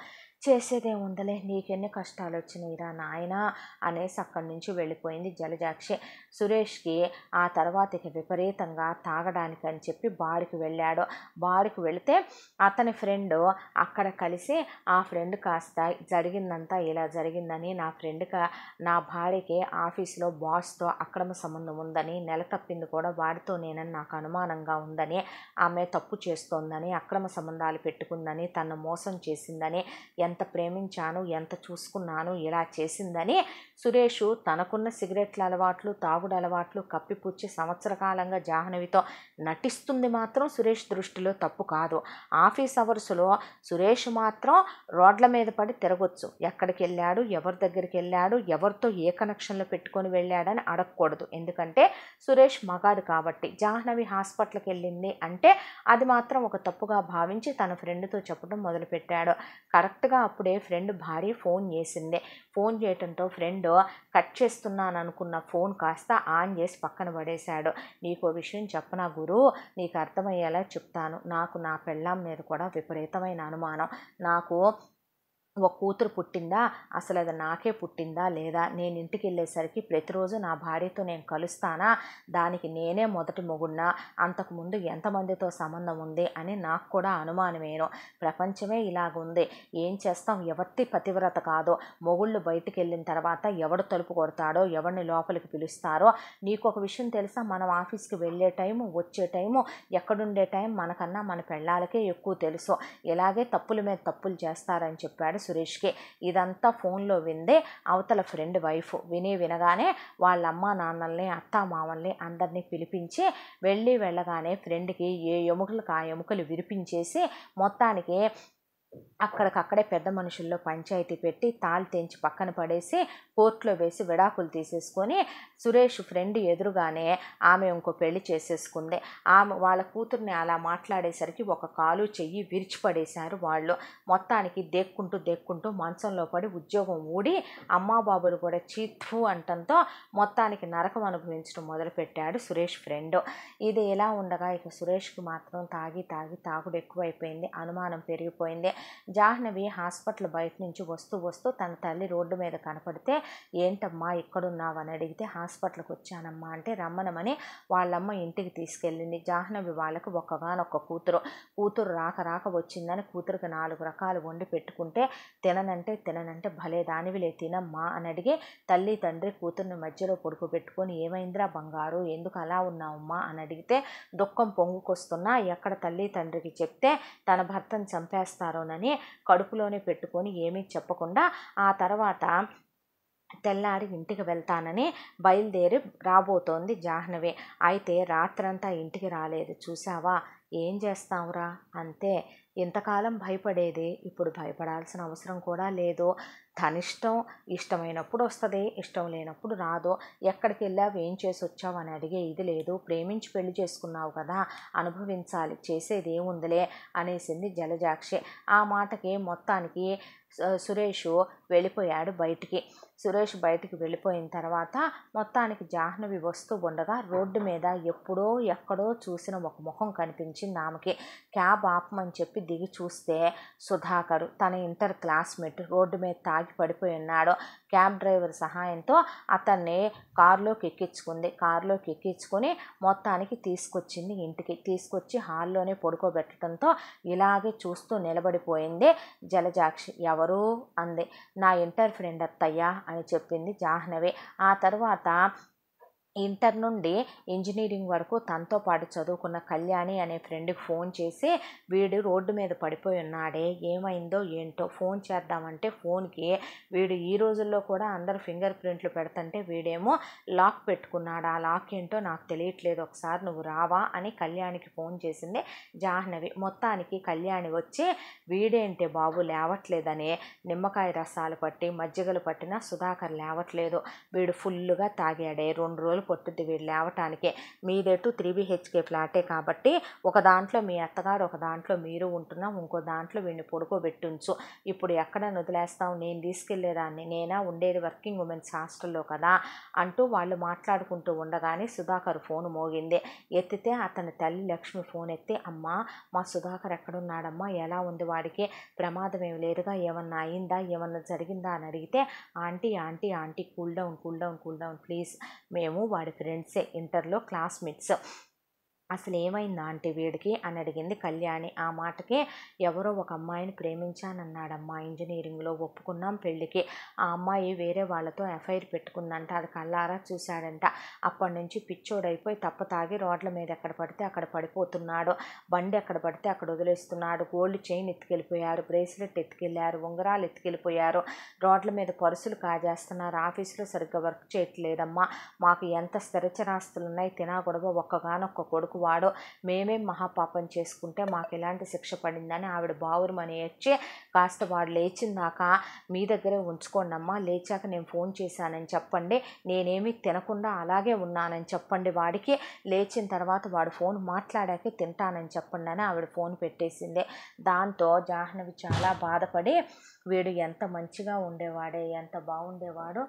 చేసేదే ఉండలే నీకెన్ని కష్టాలు వచ్చినాయిరా నాయన అనేసి అక్కడి నుంచి వెళ్ళిపోయింది జలజాక్షి సురేష్కి ఆ తర్వాత ఇక విపరీతంగా తాగడానికి అని చెప్పి బాడికి వెళ్ళాడు బాడికి వెళితే అతని ఫ్రెండ్ అక్కడ కలిసి ఆ ఫ్రెండ్ కాస్త జరిగిందంతా ఇలా జరిగిందని నా ఫ్రెండ్కి నా భార్యకి ఆఫీస్లో బాస్తో అక్రమ సంబంధం ఉందని నెల తప్పింది కూడా వాడితో నేనని నాకు అనుమానంగా ఉందని ఆమె తప్పు చేస్తోందని అక్రమ సంబంధాలు పెట్టుకుందని తను మోసం చేసిందని ఎంత ప్రేమించాను ఎంత చూసుకున్నాను ఇలా చేసిందని సురేష్ తనకున్న సిగరెట్ల అలవాట్లు తాగుడు అలవాట్లు కప్పిపుచ్చి సంవత్సర కాలంగా జాహ్నవితో నటిస్తుంది మాత్రం సురేష్ దృష్టిలో తప్పు కాదు ఆఫీస్ అవర్స్లో సురేష్ మాత్రం రోడ్ల మీద పడి తిరగొచ్చు ఎక్కడికి వెళ్ళాడు ఎవరి దగ్గరికి వెళ్ళాడు ఎవరితో ఏ కనెక్షన్లు పెట్టుకొని వెళ్ళాడని అడగకూడదు ఎందుకంటే సురేష్ మగాడు కాబట్టి జాహ్నవి హాస్పిటల్కి వెళ్ళింది అంటే అది మాత్రం ఒక తప్పుగా భావించి తన ఫ్రెండ్తో చెప్పడం మొదలుపెట్టాడు కరెక్ట్గా అప్పుడే ఫ్రెండ్ భార్య ఫోన్ చేసిందే ఫోన్ చేయటంతో ఫ్రెండ్ కట్ చేస్తున్నాను అనుకున్న ఫోన్ కాస్త ఆన్ చేసి పక్కన పడేశాడు నీకు విషయం చెప్పనా గురు నీకు అర్థమయ్యేలా చెప్తాను నాకు నా పెళ్ళాం మీద కూడా విపరీతమైన అనుమానం నాకు ఒక కూతురు పుట్టిందా అసలు అది నాకే పుట్టిందా లేదా నేను ఇంటికి వెళ్ళేసరికి ప్రతిరోజు నా భార్యతో నేను కలుస్తానా దానికి నేనే మొదటి మొగున్నా అంతకుముందు ఎంతమందితో సంబంధం ఉంది అని నాకు కూడా అనుమానమేను ప్రపంచమే ఇలాగుంది ఏం చేస్తాం ఎవరి పతివ్రత కాదో మొగుళ్ళు బయటికి వెళ్ళిన తర్వాత ఎవడు తలుపు కొడతాడో ఎవరిని లోపలికి పిలుస్తారో నీకు ఒక విషయం తెలుసా మనం ఆఫీస్కి వెళ్ళే టైము వచ్చే టైము ఎక్కడుండే టైం మనకన్నా మన పెళ్ళాలకే ఎక్కువ తెలుసు ఇలాగే తప్పుల మీద తప్పులు చేస్తారని చెప్పాడు సురేష్కి ఇదంతా ఫోన్లో విందే అవతల ఫ్రెండ్ వైఫ్ విని వినగానే వాళ్ళ అమ్మ నాన్నల్ని అత్త మామల్ని అందరినీ పిలిపించి వెళ్ళి వెళ్ళగానే ఫ్రెండ్కి ఏ ఎముకలు కా ఎముకలు విరిపించేసి మొత్తానికి అక్కడికక్కడే పెద్ద మనుషుల్లో పంచాయతీ పెట్టి తాళ్ళు తెంచి పక్కన పడేసి కోర్టులో వేసి విడాకులు తీసేసుకొని సురేష్ ఫ్రెండ్ ఎదురుగానే ఆమె ఇంకో పెళ్లి చేసేసుకుంది ఆమె వాళ్ళ కూతుర్ని అలా మాట్లాడేసరికి ఒక కాలు చెయ్యి విరిచిపడేశారు వాళ్ళు మొత్తానికి దెక్కుంటూ దెక్కుంటూ మంచంలో పడి ఉద్యోగం ఊడి అమ్మా బాబులు కూడా చీత్ఫు అంటంతో మొత్తానికి నరకం అనుభవించడం మొదలుపెట్టాడు సురేష్ ఫ్రెండ్ ఇది ఎలా ఉండగా ఇక సురేష్కి మాత్రం తాగి తాగి తాగుడు ఎక్కువైపోయింది అనుమానం పెరిగిపోయింది జాహ్నవి హాస్పిటల్ బయట నుంచి వస్తూ వస్తూ తన తల్లి రోడ్డు మీద కనపడితే ఏంటమ్మా ఎక్కడున్నావని అడిగితే హాస్పిటల్కి వచ్చానమ్మా అంటే రమ్మనమని వాళ్ళమ్మ ఇంటికి తీసుకెళ్ళింది జాహ్నవి వాళ్ళకు ఒకగానొక్క కూతురు కూతురు రాక రాక వచ్చిందని కూతురుకి నాలుగు రకాలు వండి పెట్టుకుంటే తిననంటే తిననంటే భలే దానివిలే తినమ్మా అని అడిగి తల్లి తండ్రి కూతుర్ని మధ్యలో పొడుకు పెట్టుకొని ఏమైందిరా బంగారు ఎందుకు అలా ఉన్నావమ్మా అని అడిగితే దుఃఖం పొంగుకొస్తున్నా ఎక్కడ తల్లి తండ్రికి చెప్తే తన భర్తను చంపేస్తారో నూనెని కడుపులోనే పెట్టుకొని ఏమీ చెప్పకుండా ఆ తర్వాత తెల్లారి ఇంటికి వెళ్తానని బయలుదేరి రాబోతోంది జాహ్నవి అయితే రాత్రంతా ఇంటికి రాలేదు చూసావా ఏం చేస్తాంరా అంతే ఇంతకాలం భయపడేది ఇప్పుడు భయపడాల్సిన అవసరం కూడా లేదు తనిష్టం ఇష్టమైనప్పుడు వస్తుంది ఇష్టం లేనప్పుడు రాదు ఎక్కడికి వెళ్ళావు ఏం చేసి వచ్చావు అని అడిగే ఇది లేదు ప్రేమించి పెళ్లి చేసుకున్నావు కదా అనుభవించాలి చేసేది ఏముందిలే అనేసింది జలజాక్షి ఆ మాటకి మొత్తానికి సురేషు వెళ్ళిపోయాడు బయటికి సురేష్ బయటికి వెళ్ళిపోయిన తర్వాత మొత్తానికి జాహ్నవి వస్తూ ఉండగా రోడ్డు మీద ఎప్పుడో ఎక్కడో చూసిన ఒక ముఖం కనిపించింది ఆమెకి క్యాబ్ ఆపమని చెప్పి దిగి చూస్తే సుధాకరు తన ఇంటర్ క్లాస్మేట్ రోడ్డు మీద తాగి పడిపోయి ఉన్నాడు క్యాబ్ డ్రైవర్ సహాయంతో అతన్ని కారులోకి ఎక్కించుకుంది కారులోకి ఎక్కించుకొని మొత్తానికి తీసుకొచ్చింది ఇంటికి తీసుకొచ్చి హాల్లోనే పడుకోబెట్టడంతో ఇలాగే చూస్తూ నిలబడిపోయింది జలజాక్షి ఎవరు అంది నా ఇంటర్ ఫ్రెండ్ అత్తయ్య అని చెప్పింది జాహ్నవి ఆ తర్వాత ఇంటర్ నుండి ఇంజనీరింగ్ వరకు తనతో పాటు చదువుకున్న కళ్యాణి అనే ఫ్రెండ్కి ఫోన్ చేసి వీడు రోడ్డు మీద పడిపోయి ఉన్నాడే ఏమైందో ఏంటో ఫోన్ చేద్దామంటే ఫోన్కి వీడు ఈ రోజుల్లో కూడా అందరు ఫింగర్ ప్రింట్లు పెడుతుంటే వీడేమో లాక్ పెట్టుకున్నాడు ఆ లాక్ ఏంటో నాకు తెలియట్లేదు ఒకసారి నువ్వు రావా అని కళ్యాణికి ఫోన్ చేసింది జాహ్నవి మొత్తానికి కళ్యాణి వచ్చి వీడేంటి బాబు లేవట్లేదని నిమ్మకాయ రసాలు పట్టి మజ్జిగలు పట్టినా సుధాకర్ లేవట్లేదు వీడు ఫుల్గా తాగాడే రెండు రోజులు గంటలు పట్టుద్ది వీడు లేవటానికే మీదేటు త్రీ బిహెచ్కే ఫ్లాటే కాబట్టి ఒక దాంట్లో మీ అత్తగారు ఒక దాంట్లో మీరు ఉంటున్నాం ఇంకో దాంట్లో వీడిని పడుకోబెట్టుంచు ఇప్పుడు ఎక్కడ వదిలేస్తాం నేను తీసుకెళ్లేదాన్ని నేనా ఉండేది వర్కింగ్ ఉమెన్స్ హాస్టల్లో కదా అంటూ వాళ్ళు మాట్లాడుకుంటూ ఉండగానే సుధాకర్ ఫోన్ మోగింది ఎత్తితే అతని తల్లి లక్ష్మి ఫోన్ ఎత్తి అమ్మా మా సుధాకర్ ఎక్కడున్నాడమ్మా ఎలా ఉంది వాడికి ప్రమాదం ఏమి లేదుగా ఏమన్నా అయిందా ఏమన్నా జరిగిందా అని అడిగితే aunty aunty aunty cool down cool down cool down please మేము వాడి ఫ్రెండ్సే ఇంటర్లో క్లాస్మేట్స్ అసలు ఏమైందా అంటే వీడికి అని అడిగింది కళ్యాణి ఆ మాటకే ఎవరో ఒక అమ్మాయిని ప్రేమించానన్నాడమ్మా ఇంజనీరింగ్లో ఒప్పుకున్నాం పెళ్ళికి ఆ అమ్మాయి వేరే వాళ్ళతో ఎఫ్ఐఆర్ పెట్టుకుందంట అది కళ్ళారా చూశాడంట అప్పటి నుంచి పిచ్చోడైపోయి తప్ప తాగి రోడ్ల మీద ఎక్కడ పడితే అక్కడ పడిపోతున్నాడు బండి ఎక్కడ పడితే అక్కడ వదిలేస్తున్నాడు గోల్డ్ చైన్ ఎత్తుకెళ్ళిపోయారు బ్రేస్లెట్ ఎత్తుకెళ్ళారు ఉంగరాలు ఎత్తుకెళ్ళిపోయారు రోడ్ల మీద పరుసులు కాజేస్తున్నారు ఆఫీసులో సరిగ్గా వర్క్ చేయట్లేదమ్మా మాకు ఎంత స్థిరచరాస్తులు ఉన్నాయి తినా గొడవ ఒక్కగానొక్క కొడుకు వాడో మేమేం మహాపాపం చేసుకుంటే మాకు ఎలాంటి శిక్ష పడిందని ఆవిడ బావురుమని వచ్చి కాస్త వాడు లేచిందాక మీ దగ్గరే ఉంచుకోండమ్మా లేచాక నేను ఫోన్ చేశానని చెప్పండి నేనేమి తినకుండా అలాగే ఉన్నానని చెప్పండి వాడికి లేచిన తర్వాత వాడు ఫోన్ మాట్లాడాక తింటానని చెప్పండి అని ఆవిడ ఫోన్ పెట్టేసింది దాంతో జాహ్నవి చాలా బాధపడి వీడు ఎంత మంచిగా ఉండేవాడే ఎంత బాగుండేవాడో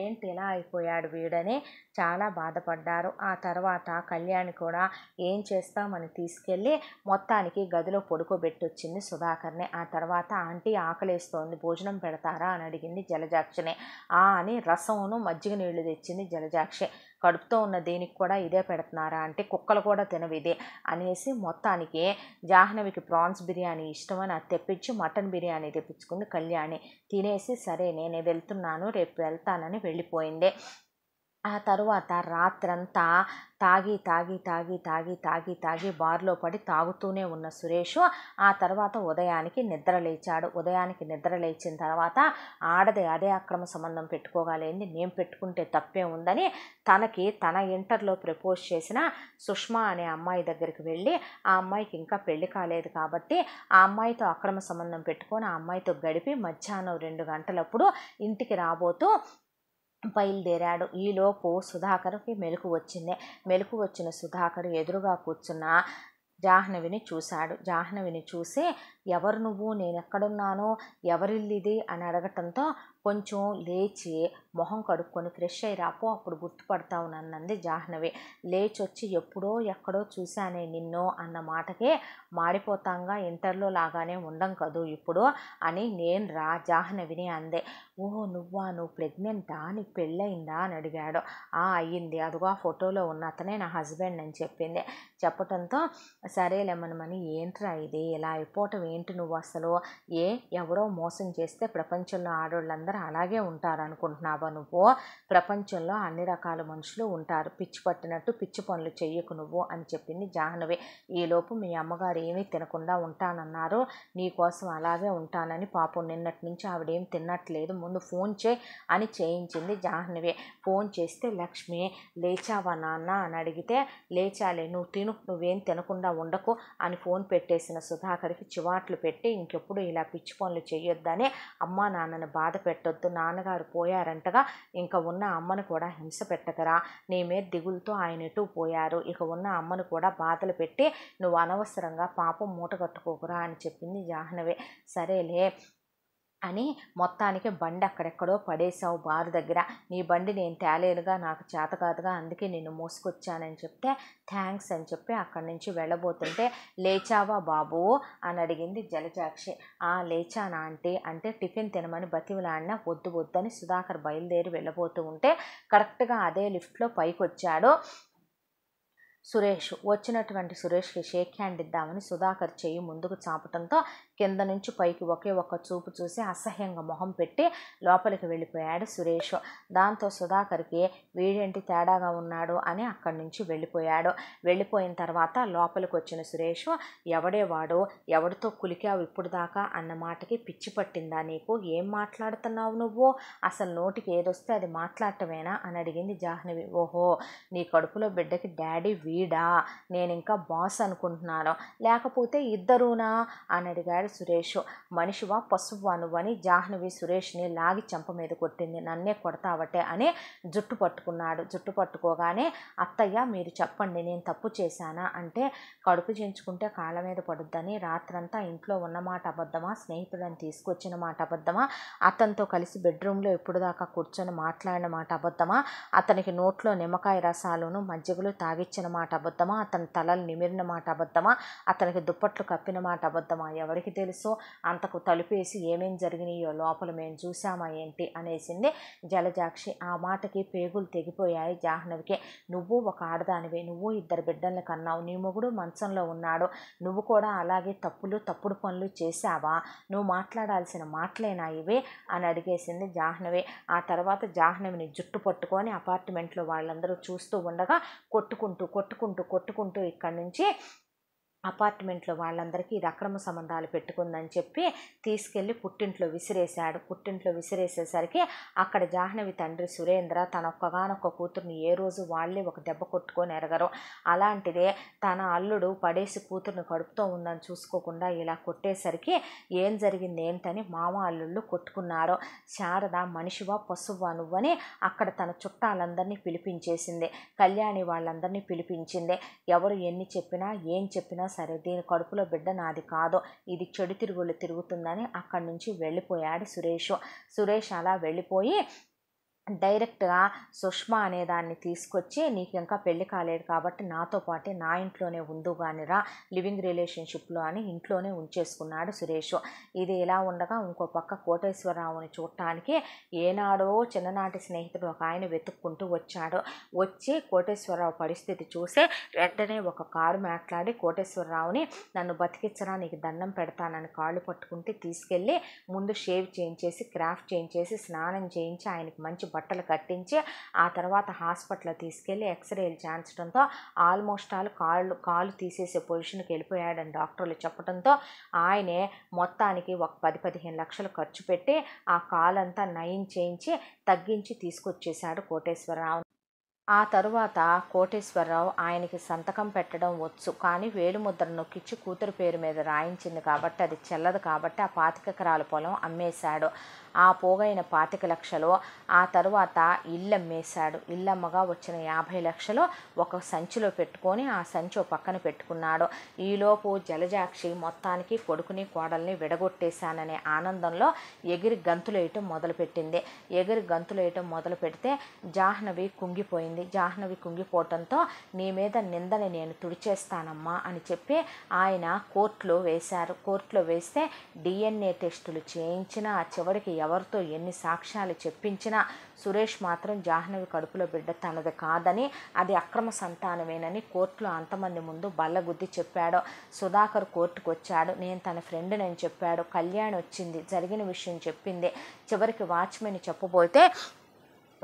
ఏంటి ఇలా అయిపోయాడు వీడని చాలా బాధపడ్డారు ఆ తర్వాత కళ్యాణ్ కూడా ఏం చేస్తామని తీసుకెళ్ళి మొత్తానికి గదిలో పడుకోబెట్టొచ్చింది సుధాకర్ని ఆ తర్వాత ఆంటీ ఆకలేస్తోంది భోజనం పెడతారా అని అడిగింది జలజాక్షిని ఆ అని రసమును మజ్జిగ నీళ్లు తెచ్చింది జలజాక్షి కడుపుతో ఉన్న దేనికి కూడా ఇదే పెడుతున్నారా అంటే కుక్కలు కూడా తినవిదే అనేసి మొత్తానికి జాహ్నవికి ప్రాన్స్ బిర్యానీ ఇష్టం అని అది తెప్పించి మటన్ బిర్యానీ తెప్పించుకుంది కళ్యాణి తినేసి సరే నేను వెళ్తున్నాను రేపు వెళ్తానని వెళ్ళిపోయింది ఆ తరువాత రాత్రంతా తాగి తాగి తాగి తాగి తాగి తాగి బార్లో పడి తాగుతూనే ఉన్న సురేష్ ఆ తర్వాత ఉదయానికి నిద్ర లేచాడు ఉదయానికి నిద్ర లేచిన తర్వాత ఆడది అదే అక్రమ సంబంధం పెట్టుకోగలేంది నేను పెట్టుకుంటే తప్పే ఉందని తనకి తన ఇంటర్లో ప్రపోజ్ చేసిన సుష్మా అనే అమ్మాయి దగ్గరికి వెళ్ళి ఆ అమ్మాయికి ఇంకా పెళ్లి కాలేదు కాబట్టి ఆ అమ్మాయితో అక్రమ సంబంధం పెట్టుకొని ఆ అమ్మాయితో గడిపి మధ్యాహ్నం రెండు గంటలప్పుడు ఇంటికి రాబోతూ బయలుదేరాడు ఈలోపు సుధాకర్కి మెలకు వచ్చింది మెలకు వచ్చిన సుధాకర్ ఎదురుగా కూర్చున్న జాహ్నవిని చూశాడు జాహ్నవిని చూసి ఎవరు నువ్వు నేను ఎక్కడున్నాను ఎవరిల్లిది అని అడగటంతో కొంచెం లేచి మొహం కడుక్కొని ఫ్రెష్ అయి రాపో అప్పుడు గుర్తుపడతావు నన్నంది జాహ్నవి లేచొచ్చి ఎప్పుడో ఎక్కడో చూశానే నిన్నో అన్న మాటకే మాడిపోతాంగా ఇంటర్లో లాగానే ఉండం కదూ ఇప్పుడు అని నేను రా జాహ్నవిని అందే ఓ నువ్వా నువ్వు ప్రెగ్నెంటా నీకు పెళ్ళయిందా అని అడిగాడు ఆ అయ్యింది అదిగో ఆ ఫోటోలో ఉన్న అతనే నా హస్బెండ్ అని చెప్పింది చెప్పటంతో సరే లెమనమని ఏంట్రా ఇది ఇలా అయిపోవటం ఏంటి నువ్వు అసలు ఏ ఎవరో మోసం చేస్తే ప్రపంచంలో ఆడవాళ్ళందరూ అలాగే ఉంటారు అనుకుంటున్నావు నువ్వు ప్రపంచంలో అన్ని రకాల మనుషులు ఉంటారు పిచ్చి పట్టినట్టు పిచ్చి పనులు చెయ్యకు నువ్వు అని చెప్పింది జాహ్నవి ఈలోపు మీ అమ్మగారు ఏమీ తినకుండా ఉంటానన్నారు నీకోసం అలాగే ఉంటానని పాపం నిన్నటి నుంచి ఆవిడేం తిన్నట్లేదు ముందు ఫోన్ చే అని చేయించింది జాహ్నవి ఫోన్ చేస్తే లక్ష్మి లేచావా నాన్న అని అడిగితే లేచాలే నువ్వు తిను నువ్వేం తినకుండా ఉండకు అని ఫోన్ పెట్టేసిన సుధాకర్కి చివాట్లు పెట్టి ఇంకెప్పుడు ఇలా పిచ్చి పనులు చేయొద్దని అమ్మా నాన్నని బాధ పెట్టొద్దు నాన్నగారు పోయారంట పెట్టగా ఇంకా ఉన్న అమ్మను కూడా హింస పెట్టకరా నీ మీద దిగులతో ఆయన ఎటు పోయారు ఇక ఉన్న అమ్మను కూడా బాధలు పెట్టి నువ్వు అనవసరంగా పాపం మూట కట్టుకోకురా అని చెప్పింది జాహ్నవి సరేలే అని మొత్తానికి బండి అక్కడెక్కడో పడేశావు బారు దగ్గర నీ బండి నేను తేలేనుగా నాకు చేత కాదుగా అందుకే నిన్ను మోసుకొచ్చానని చెప్తే థ్యాంక్స్ అని చెప్పి అక్కడి నుంచి వెళ్ళబోతుంటే లేచావా బాబు అని అడిగింది జలజాక్షి ఆ లేచానా అంటే అంటే టిఫిన్ తినమని బతిమలాడిన వద్దు వద్దని సుధాకర్ బయలుదేరి వెళ్ళబోతూ ఉంటే కరెక్ట్గా అదే లిఫ్ట్లో పైకి వచ్చాడు సురేష్ వచ్చినటువంటి సురేష్కి షేక్ హ్యాండ్ ఇద్దామని సుధాకర్ చేయి ముందుకు చాపటంతో కింద నుంచి పైకి ఒకే ఒక్క చూపు చూసి అసహ్యంగా మొహం పెట్టి లోపలికి వెళ్ళిపోయాడు సురేష్ దాంతో సుధాకర్కి వీడేంటి తేడాగా ఉన్నాడు అని అక్కడి నుంచి వెళ్ళిపోయాడు వెళ్ళిపోయిన తర్వాత లోపలికి వచ్చిన సురేష్ ఎవడేవాడు ఎవడితో కులికావు ఇప్పుడు దాకా అన్న మాటకి పిచ్చి పట్టిందా నీకు ఏం మాట్లాడుతున్నావు నువ్వు అసలు నోటికి ఏదొస్తే అది మాట్లాడటమేనా అని అడిగింది జాహ్నవి ఓహో నీ కడుపులో బిడ్డకి డాడీ వీడా నేను ఇంకా బాస్ అనుకుంటున్నాను లేకపోతే ఇద్దరునా అని అడిగాడు అన్నాడు సురేష్ మనిషివా పశువా నువ్వని జాహ్నవి సురేష్ని లాగి చెంప మీద కొట్టింది నన్నే కొడతావటే అని జుట్టు పట్టుకున్నాడు జుట్టు పట్టుకోగానే అత్తయ్య మీరు చెప్పండి నేను తప్పు చేశానా అంటే కడుపు చేయించుకుంటే కాళ్ళ మీద పడుద్దని రాత్రంతా ఇంట్లో ఉన్న మాట అబద్ధమా స్నేహితులను తీసుకొచ్చిన మాట అబద్ధమా అతనితో కలిసి బెడ్రూమ్లో ఎప్పుడు దాకా కూర్చొని మాట్లాడిన మాట అబద్ధమా అతనికి నోట్లో నిమ్మకాయ రసాలను మజ్జిగలు తాగిచ్చిన మాట అబద్ధమా అతని తలలు నిమిరిన మాట అబద్ధమా అతనికి దుప్పట్లు కప్పిన మాట అబద్ధమా ఎవరికి తెలుసో అంతకు తలుపేసి ఏమేం జరిగినాయో లోపల మేము చూసామా ఏంటి అనేసింది జలజాక్షి ఆ మాటకి పేగులు తెగిపోయాయి జాహ్నవికి నువ్వు ఒక ఆడదానివి నువ్వు ఇద్దరు బిడ్డల్ని కన్నావు నీ మొగుడు మంచంలో ఉన్నాడు నువ్వు కూడా అలాగే తప్పులు తప్పుడు పనులు చేశావా నువ్వు మాట్లాడాల్సిన మాటలేనా ఇవి అని అడిగేసింది జాహ్నవి ఆ తర్వాత జాహ్నవిని జుట్టు పట్టుకొని అపార్ట్మెంట్లో వాళ్ళందరూ చూస్తూ ఉండగా కొట్టుకుంటూ కొట్టుకుంటూ కొట్టుకుంటూ ఇక్కడి నుంచి అపార్ట్మెంట్లో వాళ్ళందరికీ ఇది అక్రమ సంబంధాలు పెట్టుకుందని చెప్పి తీసుకెళ్ళి పుట్టింట్లో విసిరేశాడు పుట్టింట్లో విసిరేసేసరికి అక్కడ జాహ్నవి తండ్రి సురేంద్ర తన ఒక్కగానొక్క కూతురుని ఏ రోజు వాళ్ళే ఒక దెబ్బ కొట్టుకొని ఎరగరు అలాంటిదే తన అల్లుడు పడేసి కూతుర్ని కడుపుతో ఉందని చూసుకోకుండా ఇలా కొట్టేసరికి ఏం జరిగింది ఏంటని మామ అల్లుళ్ళు కొట్టుకున్నారు శారద మనిషివా పశువా నువ్వని అక్కడ తన చుట్టాలందరినీ పిలిపించేసింది కళ్యాణి వాళ్ళందరినీ పిలిపించింది ఎవరు ఎన్ని చెప్పినా ఏం చెప్పినా సరే దీని కడుపులో బిడ్డ నాది కాదో ఇది చెడు తిరుగులు తిరుగుతుందని అక్కడి నుంచి వెళ్ళిపోయాడు సురేష్ సురేష్ అలా వెళ్ళిపోయి డైరెక్ట్గా సుష్మా అనే దాన్ని తీసుకొచ్చి నీకు ఇంకా పెళ్లి కాలేదు కాబట్టి నాతో పాటే నా ఇంట్లోనే ఉండు కానిరా లివింగ్ రిలేషన్షిప్లో అని ఇంట్లోనే ఉంచేసుకున్నాడు సురేష్ ఇది ఇలా ఉండగా ఇంకో పక్క కోటేశ్వరరావుని చూడటానికి ఏనాడో చిన్ననాటి స్నేహితుడు ఒక ఆయన వెతుక్కుంటూ వచ్చాడు వచ్చి కోటేశ్వరరావు పరిస్థితి చూసి వెంటనే ఒక కారు మాట్లాడి కోటేశ్వరరావుని నన్ను బతికించరా నీకు దండం పెడతానని కాళ్ళు పట్టుకుంటే తీసుకెళ్ళి ముందు షేవ్ చేయించేసి క్రాఫ్ట్ చేయించేసి స్నానం చేయించి ఆయనకి మంచి బట్టలు కట్టించి ఆ తర్వాత హాస్పిటల్ తీసుకెళ్ళి ఎక్స్రేలు చేయించడంతో ఆల్మోస్ట్ ఆల్ కాళ్ళు కాలు తీసేసే పొజిషన్కి వెళ్ళిపోయాడని డాక్టర్లు చెప్పడంతో ఆయనే మొత్తానికి ఒక పది పదిహేను లక్షలు ఖర్చు పెట్టి ఆ కాలంతా నయం చేయించి తగ్గించి తీసుకొచ్చేశాడు కోటేశ్వరరావు ఆ తరువాత కోటేశ్వరరావు ఆయనకి సంతకం పెట్టడం వచ్చు కానీ వేలుముద్ర నొక్కిచ్చి కూతురు పేరు మీద రాయించింది కాబట్టి అది చెల్లదు కాబట్టి ఆ పాతికెకరాల పొలం అమ్మేశాడు ఆ పోగైన పాతిక లక్షలు ఆ తరువాత ఇల్లమ్మేశాడు ఇల్లమ్మగా వచ్చిన యాభై లక్షలు ఒక సంచిలో పెట్టుకొని ఆ సంచి పక్కన పెట్టుకున్నాడు ఈలోపు జలజాక్షి మొత్తానికి కొడుకుని కోడల్ని విడగొట్టేశాననే ఆనందంలో ఎగిరి గంతులేయటం మొదలుపెట్టింది ఎగిరి గంతులేయటం మొదలు పెడితే జాహ్నవి కుంగిపోయింది జాహ్నవి కుంగిపోవటంతో నీ మీద నిందని నేను తుడిచేస్తానమ్మా అని చెప్పి ఆయన కోర్టులో వేశారు కోర్టులో వేస్తే డిఎన్ఏ టెస్టులు చేయించిన చివరికి ఎవరితో ఎన్ని సాక్ష్యాలు చెప్పించినా సురేష్ మాత్రం జాహ్నవి కడుపులో బిడ్డ తనది కాదని అది అక్రమ సంతానమేనని కోర్టులో అంతమంది ముందు బల్లగుద్ది చెప్పాడు సుధాకర్ కోర్టుకు వచ్చాడు నేను తన ఫ్రెండ్ నేను చెప్పాడు కళ్యాణ్ వచ్చింది జరిగిన విషయం చెప్పింది చివరికి వాచ్మెన్ చెప్పబోతే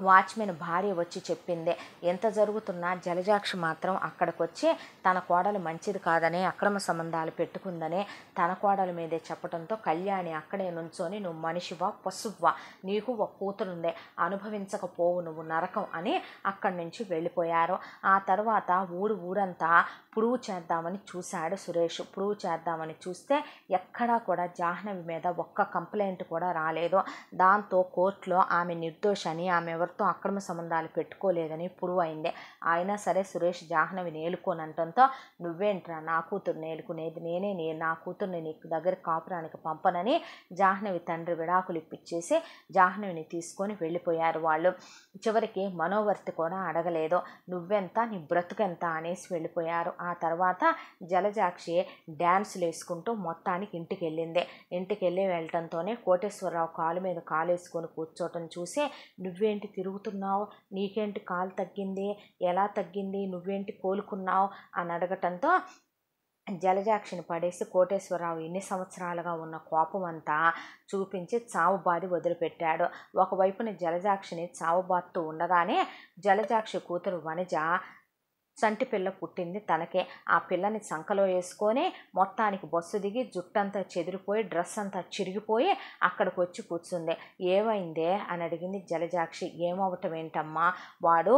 వాచ్మెన్ భార్య వచ్చి చెప్పిందే ఎంత జరుగుతున్నా జలజాక్షి మాత్రం అక్కడికి వచ్చి తన కోడలు మంచిది కాదని అక్రమ సంబంధాలు పెట్టుకుందని తన కోడల మీదే చెప్పడంతో కళ్యాణి అక్కడే నుంచొని నువ్వు మనిషివా పశువ్వా నీకు ఒక కూతురుందే అనుభవించకపోవు నువ్వు నరకం అని అక్కడి నుంచి వెళ్ళిపోయారు ఆ తర్వాత ఊరు ఊరంతా ప్రూవ్ చేద్దామని చూశాడు సురేష్ ప్రూవ్ చేద్దామని చూస్తే ఎక్కడా కూడా జాహ్నవి మీద ఒక్క కంప్లైంట్ కూడా రాలేదు దాంతో కోర్టులో ఆమె నిర్దోషని ఆమె ఎవరితో అక్రమ సంబంధాలు పెట్టుకోలేదని ప్రూవ్ అయిందే అయినా సరే సురేష్ జాహ్నవి నేలుకోనంటంతో నువ్వేంట్రా నా కూతురు నేలుకునేది నేనే నే నా కూతుర్ని నీకు దగ్గర కాపురానికి పంపనని జాహ్నవి తండ్రి విడాకులు ఇప్పించేసి జాహ్నవిని తీసుకొని వెళ్ళిపోయారు వాళ్ళు చివరికి మనోవర్తి కూడా అడగలేదు నువ్వెంత నీ బ్రతుకెంత అనేసి వెళ్ళిపోయారు ఆ తర్వాత జలజాక్షి డ్యాన్సులు వేసుకుంటూ మొత్తానికి ఇంటికి వెళ్ళింది ఇంటికి వెళ్ళి వెళ్ళటంతోనే కోటేశ్వరరావు కాలు మీద కాలు వేసుకొని కూర్చోవటం చూసి నువ్వేంటి తిరుగుతున్నావు నీకేంటి కాలు తగ్గింది ఎలా తగ్గింది నువ్వేంటి కోలుకున్నావు అని అడగటంతో జలజాక్షిని పడేసి కోటేశ్వరరావు ఎన్ని సంవత్సరాలుగా ఉన్న కోపం అంతా చూపించి చావు బాధి వదిలిపెట్టాడు ఒకవైపున జలజాక్షిని చావు బాధతో ఉండగానే జలజాక్షి కూతురు వనజ చంటి పిల్ల పుట్టింది తనకే ఆ పిల్లని సంకలో వేసుకొని మొత్తానికి బస్సు దిగి జుట్టంతా చెదిరిపోయి డ్రెస్ అంతా చిరిగిపోయి అక్కడికి వచ్చి కూర్చుంది ఏమైందే అని అడిగింది జలజాక్షి ఏమవటం ఏంటమ్మా వాడు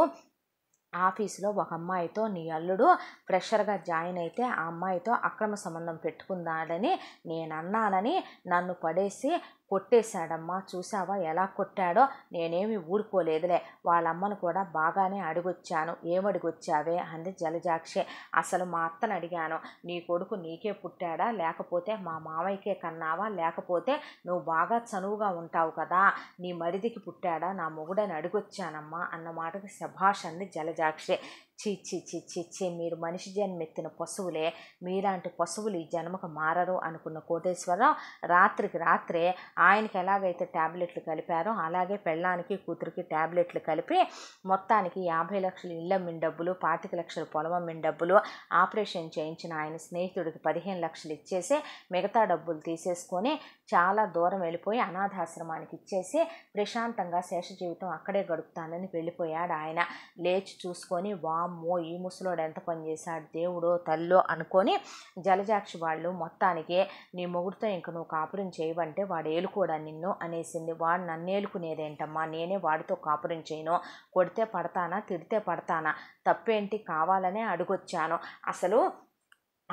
ఆఫీసులో ఒక అమ్మాయితో నీ అల్లుడు ఫ్రెషర్గా జాయిన్ అయితే ఆ అమ్మాయితో అక్రమ సంబంధం పెట్టుకున్నాడని నేనన్నానని నన్ను పడేసి కొట్టేశాడమ్మా చూసావా ఎలా కొట్టాడో నేనేమి ఊరుకోలేదులే వాళ్ళమ్మను కూడా బాగానే అడిగొచ్చాను ఏమడిగొచ్చావే అంది జలజాక్షి అసలు మా అత్తను అడిగాను నీ కొడుకు నీకే పుట్టాడా లేకపోతే మా మామయ్యకే కన్నావా లేకపోతే నువ్వు బాగా చనువుగా ఉంటావు కదా నీ మరిదికి పుట్టాడా నా మొగుడని అడిగొచ్చానమ్మా అన్నమాటకి శభాష్ అంది జలజాక్షి చీ చీ చీ చీ చీ మీరు మనిషి జన్మెత్తిన పశువులే మీలాంటి పశువులు ఈ జన్మకు మారరు అనుకున్న కోటేశ్వరరావు రాత్రికి రాత్రే ఆయనకి ఎలాగైతే ట్యాబ్లెట్లు కలిపారో అలాగే పెళ్ళానికి కూతురికి ట్యాబ్లెట్లు కలిపి మొత్తానికి యాభై లక్షలు ఇళ్ళ మిన్ డబ్బులు పాతిక లక్షల మిన్ డబ్బులు ఆపరేషన్ చేయించిన ఆయన స్నేహితుడికి పదిహేను లక్షలు ఇచ్చేసి మిగతా డబ్బులు తీసేసుకొని చాలా దూరం వెళ్ళిపోయి అనాథాశ్రమానికి ఇచ్చేసి ప్రశాంతంగా శేష జీవితం అక్కడే గడుపుతానని వెళ్ళిపోయాడు ఆయన లేచి చూసుకొని వామ్మో ఈ ముసలోడు ఎంత పనిచేశాడు దేవుడో తల్లో అనుకొని జలజాక్షి వాళ్ళు మొత్తానికి నీ మొగుడితో ఇంక నువ్వు కాపురం చేయవంటే వాడు ఏలుకోడా నిన్ను అనేసింది వాడు నన్ను ఏలుకునేదేంటమ్మా నేనే వాడితో కాపురం చేయను కొడితే పడతానా తిడితే పడతానా తప్పేంటి కావాలనే అడుగొచ్చాను అసలు